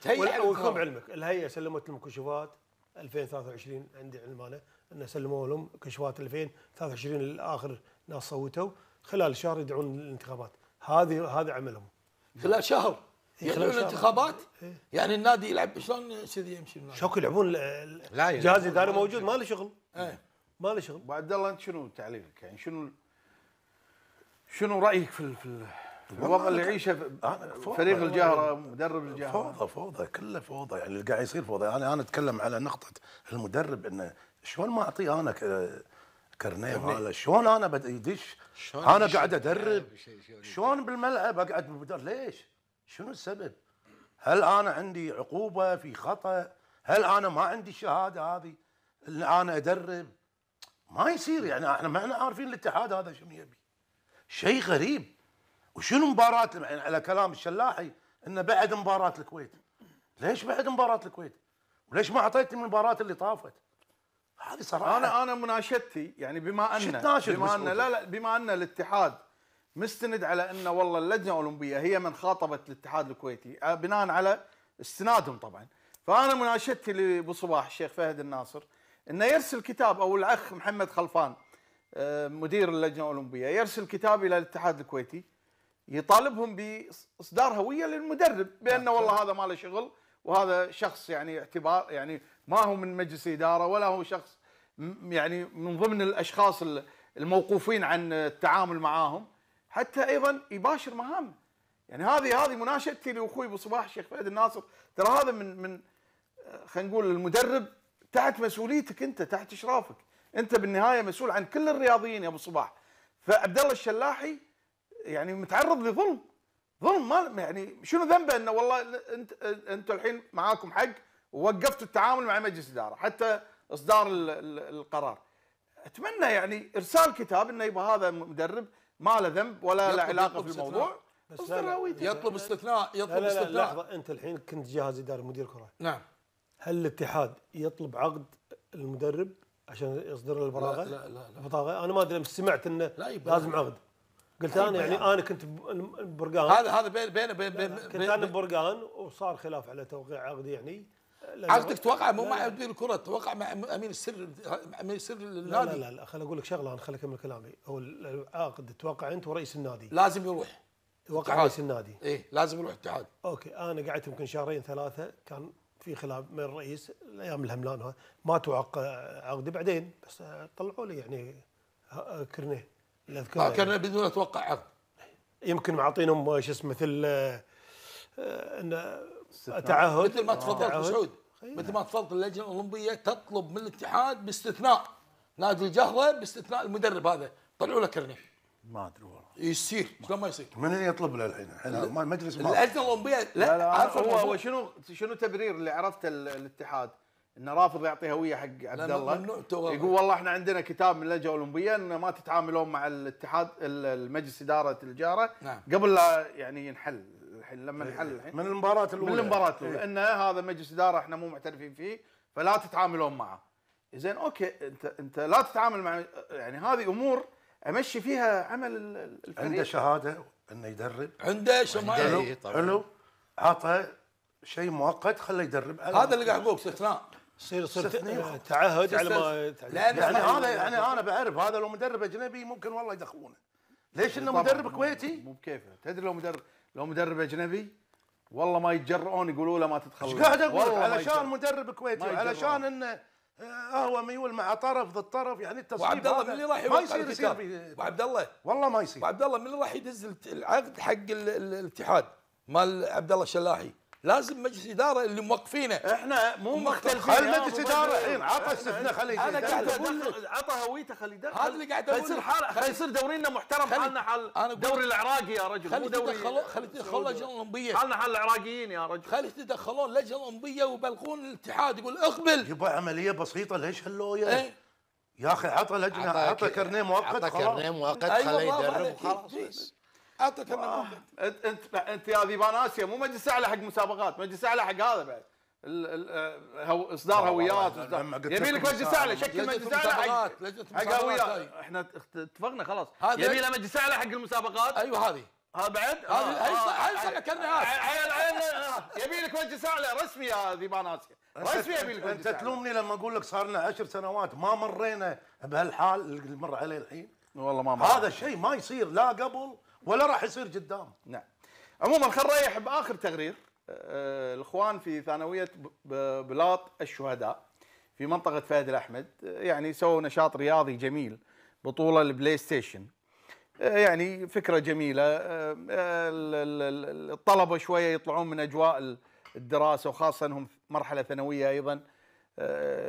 Speaker 1: تهيئ ويكون علمك الهيئه
Speaker 4: سلمت لهم كشوفات 2023 عندي علم انا ان سلموا لهم كشوفات 2023 الاخر ناس صوتوا خلال شهر يدعون الانتخابات هذه هذا عملهم
Speaker 3: خلال شهر يخلون الانتخابات إيه. يعني النادي يلعب شلون سيدي يمشي النادي شوك يلعبون لا الاداري يعني موجود ما له شغل
Speaker 1: إيه. ما له شغل عبد الله انت شنو تعليقك يعني شنو شنو رايك في في الوضع اللي يعيشه فريق الجهره
Speaker 5: مدرب الجهره فوضى فوضى كله فوضى يعني اللي قاعد يصير فوضى انا انا اتكلم على نقطه المدرب انه شلون ما اعطيه انا كرنيه هذا شلون انا بدي يدش انا قاعد ادرب يعني شلون بالملعب اقعد ليش؟ شنو السبب؟ هل انا عندي عقوبه في خطا؟ هل انا ما عندي الشهاده هذه؟ اللي انا ادرب ما يصير يعني احنا ما احنا عارفين الاتحاد هذا شنو يبي شيء غريب وشنو مباراه يعني على كلام الشلاحي انه بعد مباراه الكويت ليش بعد مباراه الكويت؟
Speaker 1: وليش ما اعطيتني من المباراه اللي طافت؟ هذه صراحه انا انا مناشدتي يعني بما ان بما ان لا لا بما ان الاتحاد مستند على انه والله اللجنه الاولمبيه هي من خاطبت الاتحاد الكويتي آه، بناء على استنادهم طبعا فانا مناشدتي لابو صباح الشيخ فهد الناصر انه يرسل كتاب او الاخ محمد خلفان آه، مدير اللجنه الاولمبيه يرسل كتاب الى الاتحاد الكويتي يطالبهم باصدار هويه للمدرب بانه نعم، والله هذا ما له شغل وهذا شخص يعني اعتبار يعني ما هو من مجلس اداره ولا هو شخص يعني من ضمن الاشخاص الموقوفين عن التعامل معاهم حتى ايضا يباشر مهامه يعني هذه هذه مناشدتي لاخوي ابو صباح الشيخ فهد الناصر ترى هذا من من آه، خلينا نقول المدرب تحت مسؤوليتك انت تحت اشرافك انت بالنهايه مسؤول عن كل الرياضيين يا ابو صباح فعبد الله الشلاحي يعني متعرض لظلم ظلم ما يعني شنو ذنبه انه والله انت انتم الحين معاكم حق ووقفتوا التعامل مع مجلس الاداره حتى اصدار القرار اتمنى يعني ارسال كتاب انه يبغى هذا مدرب ما له ذنب ولا له علاقه في الموضوع
Speaker 4: بس يطلب استثناء يطلب لا لا استثناء لحظه انت الحين كنت جهاز اداري مدير كره نعم هل الاتحاد يطلب عقد المدرب عشان يصدر له البراغه؟ لا لا لا, البطاقه انا ما ادري سمعت انه لا لازم عقد قلت انا يعني انا كنت ببرقان هذا هذا بين بين بين بين كنت انا ببرقان وصار خلاف على توقيع عقد يعني عقدك توقع مو مع
Speaker 3: مدير الكره توقع مع امين السر امين السر للنادي لا لا لا
Speaker 4: خليني اقول لك شغله انا خليني اكمل كلامي هو العقد توقع انت ورئيس النادي
Speaker 3: لازم يروح توقع رئيس النادي ايه لازم يروح الاتحاد
Speaker 4: اوكي انا قعدت يمكن شهرين ثلاثه كان في خلاف من الرئيس الايام الهملان ما توقع عقدي بعدين بس طلعوا لي يعني كرنيه لا آه، كرنيه بدون اتوقع عقد يمكن معطينهم شو اسمه مثل آه، ان تعهد مثل ما تفضلت سعود
Speaker 3: إيه. مثل ما تفضلت اللجنه الاولمبيه تطلب من الاتحاد باستثناء نادي الجهره باستثناء المدرب هذا طلعوا له كرنيه
Speaker 5: ما ادري والله يصير شلون ما يصير من اللي يطلب له
Speaker 1: الحين الحين المجلس ما اللجنه الاولمبيه لا, لا, لا هو, هو شنو شنو تبرير اللي عرفته الاتحاد انه رافض يعطي هويه حق عبد الله يقول والله احنا عندنا كتاب من اللجنه الاولمبيه انه ما تتعاملون مع الاتحاد المجلس اداره الجاره نعم. قبل لا يعني ينحل الحين لما إيه، إيه. نحل الحين من المباراه الاولى من المباراه الاولى إيه. ان هذا مجلس اداره احنا مو معترفين فيه فلا تتعاملون معه زين اوكي انت انت لا تتعامل مع يعني هذه امور امشي فيها عمل الفريق عنده
Speaker 5: شهاده انه يدرب عنده طبعا حلو عطى شيء مؤقت خله يدرب هذا اللي قاعد اقول استثناء يصير يصير تعهد على ما يعني, يعني هذا يعني انا بعرف
Speaker 1: هذا لو مدرب اجنبي ممكن والله يدخلونه
Speaker 5: ليش انه مدرب كويتي؟
Speaker 1: مو بكيفه تدري لو مدرب لو مدرب اجنبي والله ما يتجرؤون يقولوا له ما تدخل ايش قاعد اقول علشان
Speaker 5: مدرب كويتي علشان انه آه، هو ميول مع طرف ضد طرف يعني التصويب وعبد الله من اللي راح ما يصير يصير
Speaker 3: وعبد الله والله ما يصير وعبد الله من اللي راح يدز العقد حق الاتحاد مال عبد الله الشلاحي لازم مجلس اداره اللي موقفينه احنا
Speaker 5: مو مختلفين هل مجلس اداره الحين عطى استثناء خلي انا قاعد اقول
Speaker 1: عطى هويته خليجي هذا اللي قاعد اقول فيصير حال يصير دورينا محترم حالنا حال الدوري العراقي يا رجل خلي تدخلون خلي يتدخلون لجنه اولمبيه حالنا حال العراقيين يا رجل
Speaker 5: خلي يتدخلون لجنه اولمبيه ويبلغون الاتحاد يقول اقبل يبا عمليه بسيطه ليش هاللويا؟ إيه. يا اخي عطى لجنه عطى كرنيه
Speaker 1: مؤقت عطى كرنيه مؤقت أيوة، خليه يدرب خلاص اعطك آه، انت انت انت يا ذيبان اسيا مو مجلس اعلى حق مسابقات مجلس اعلى حق هذا بعد آه، هو اصدار هويات يبي لك مجلس اعلى شكل مجلس اعلى حق حق هويات طيب.
Speaker 3: احنا اتفقنا خلاص يبي له مجلس اعلى حق المسابقات ايوه هذه ها بعد هذه
Speaker 1: هاي آه، صار يبي لك مجلس اعلى رسمي يا ذيبان اسيا رسمي يبي لك انت تلومني
Speaker 5: لما اقول لك صار لنا 10 سنوات ما مرينا بهالحال اللي
Speaker 1: مر عليه الحين والله ما مر هذا الشيء ما يصير لا قبل ولا راح يصير قدام نعم عموما خل نريح باخر تقرير آه, آه، الاخوان في ثانويه بلاط الشهداء في منطقه فهد الاحمد آه، يعني سووا نشاط رياضي جميل بطوله البلاي ستيشن آه، يعني فكره جميله الطلبه شويه يطلعون من اجواء الدراسه وخاصه انهم مرحله ثانويه ايضا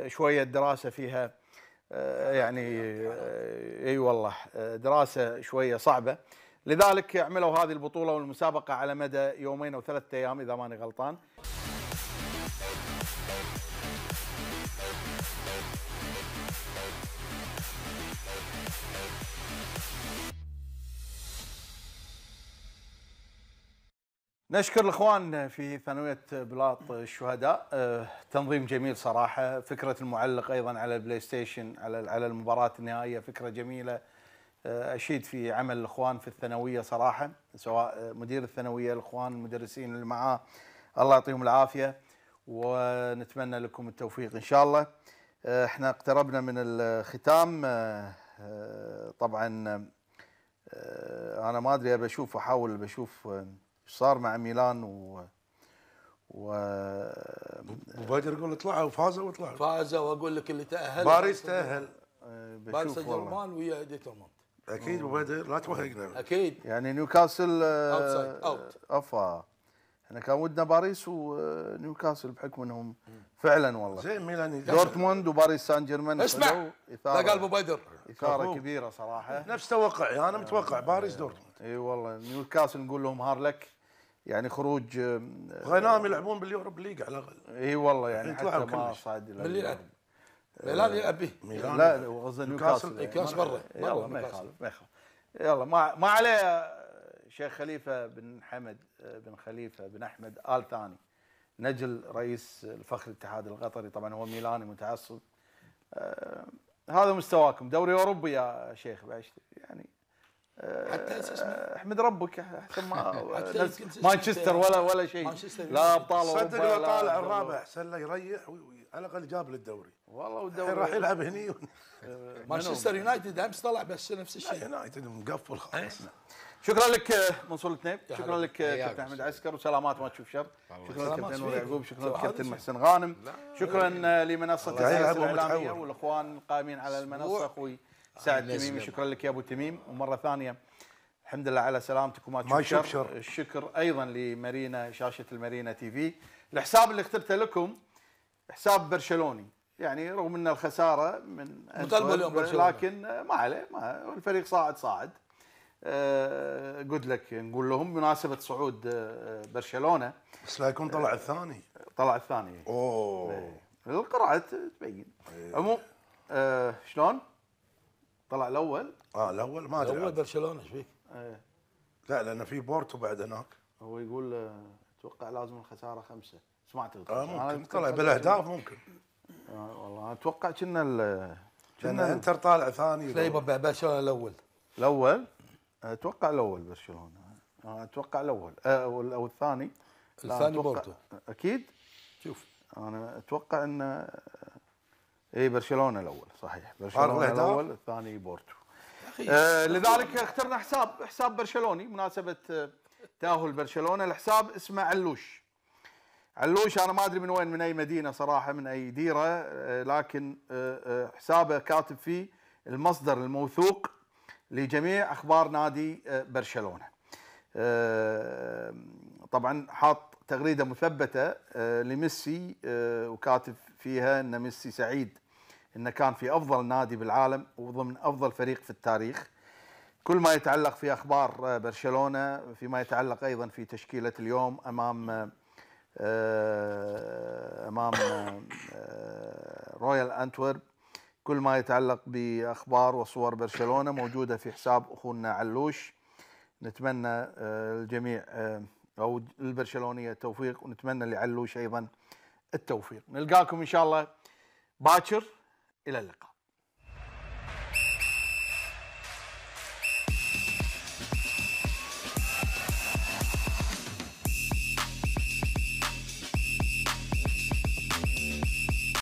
Speaker 1: شويه الدراسه فيها يعني اي أيوة والله دراسه شويه صعبه لذلك عملوا هذه البطولة والمسابقة على مدى يومين أو ثلاثة أيام إذا ماني غلطان نشكر الاخوان في ثانويه بلاط الشهداء أه، تنظيم جميل صراحه فكره المعلق ايضا على البلاي ستيشن على على المباراه النهائيه فكره جميله اشيد في عمل الاخوان في الثانويه صراحه سواء مدير الثانويه الاخوان المدرسين اللي معاه الله يعطيهم العافيه ونتمنى لكم التوفيق ان شاء الله احنا اقتربنا من الختام طبعا انا ما ادري بشوف احاول بشوف ايش صار مع ميلان و و مبادر يقول طلعوا وفازوا وطلعوا
Speaker 3: فازوا واقول لك اللي تاهل باريس تاهل باريس جرمان ويا ديترمان
Speaker 1: اكيد مبادر لا توهقنا نعم. اكيد يعني نيوكاسل اوتسايد آه، اوت افا احنا كان ودنا باريس ونيوكاسل بحكم انهم فعلا والله زين ميلان دورتموند وباريس سان جيرمان اسمع لا قال
Speaker 5: بدر اثاره
Speaker 1: كبيره صراحه نفس توقعي انا متوقع باريس دورتموند اي والله نيوكاسل نقول لهم هارلك يعني خروج غنام يلعبون باليوروب ليج على الاقل اي والله يعني حتى ما صعد بالليل ميلان يلعب به ميلان لا وغزل نيوكاسل نيوكاسل إيه، برا إيه، يلا ما يخالف ما يخالف يلا ما ما عليه شيخ خليفه بن حمد آه، بن خليفه بن احمد ال ثاني نجل رئيس الفخر الاتحاد القطري طبعا هو ميلاني متعصب آه هذا مستواكم دوري اوروبي يا شيخ بعشت يعني آه، حتى احمد ربك احسن ما مانشستر ولا ولا شيء لا ابطال اوروبا صدق لو طالع الرابع
Speaker 5: احسن له يريح على الاقل جاب للدوري والله والدوري راح يلعب هني مانشستر يونايتد
Speaker 1: امس طلع بس نفس الشيء يونايتد مقفل خلاص إيه. شكرا لك منصور التنيب شكرا لك كابتن احمد عسكر وسلامات ما تشوف شر شكرا كابتن نور يعقوب شكرا كابتن محسن غانم شكرا لمنصه السياسه الاعلاميه والاخوان القائمين على المنصه اخوي سعد تميمي شكرا لك يا ابو تميم ومره ثانيه الحمد لله على سلامتك وما تشوف شر الشكر ايضا لمارينا شاشه المارينا تي في الحساب اللي اخترته لكم حساب برشلوني يعني رغم ان الخساره من مطالبه اليوم برشلونه لكن ما عليه ما الفريق صاعد صاعد آه، قلت لك نقول لهم مناسبه صعود آه، برشلونه بس لا يكون طلع الثاني طلع الثاني اوه إيه. القرعه تبين إيه. عموما آه شلون؟ طلع الاول اه الاول ما ادري الاول برشلونه ايش فيك؟ إيه. لا لان في بورتو بعد هناك هو يقول آه، اتوقع لازم الخساره خمسه سمعت آه ممكن طلع بالاهداف ممكن آه والله اتوقع كنا كنا انتر طالع ثاني سليبه برشلونه الاول الاول اتوقع الاول برشلونه آه، اتوقع الاول آه، او الثاني الثاني بورتو اكيد شوف انا اتوقع ان اي برشلونه الاول صحيح برشلونه الاول الثاني بورتو آه لذلك اخترنا حساب حساب برشلوني مناسبه آه، تاهل برشلونه الحساب اسمه علوش علوش انا ما ادري من وين من اي مدينه صراحه من اي ديره آه، لكن آه، آه، حسابه كاتب فيه المصدر الموثوق لجميع اخبار نادي برشلونه. طبعا حاط تغريده مثبته لميسي وكاتب فيها ان ميسي سعيد انه كان في افضل نادي بالعالم وضمن افضل فريق في التاريخ. كل ما يتعلق في اخبار برشلونه فيما يتعلق ايضا في تشكيله اليوم امام آه، امام آه، رويال انتورب كل ما يتعلق باخبار وصور برشلونه موجوده في حساب اخونا علوش نتمنى آه، الجميع او البرشلونيه التوفيق ونتمنى لعلوش ايضا التوفيق نلقاكم ان شاء الله باكر الى اللقاء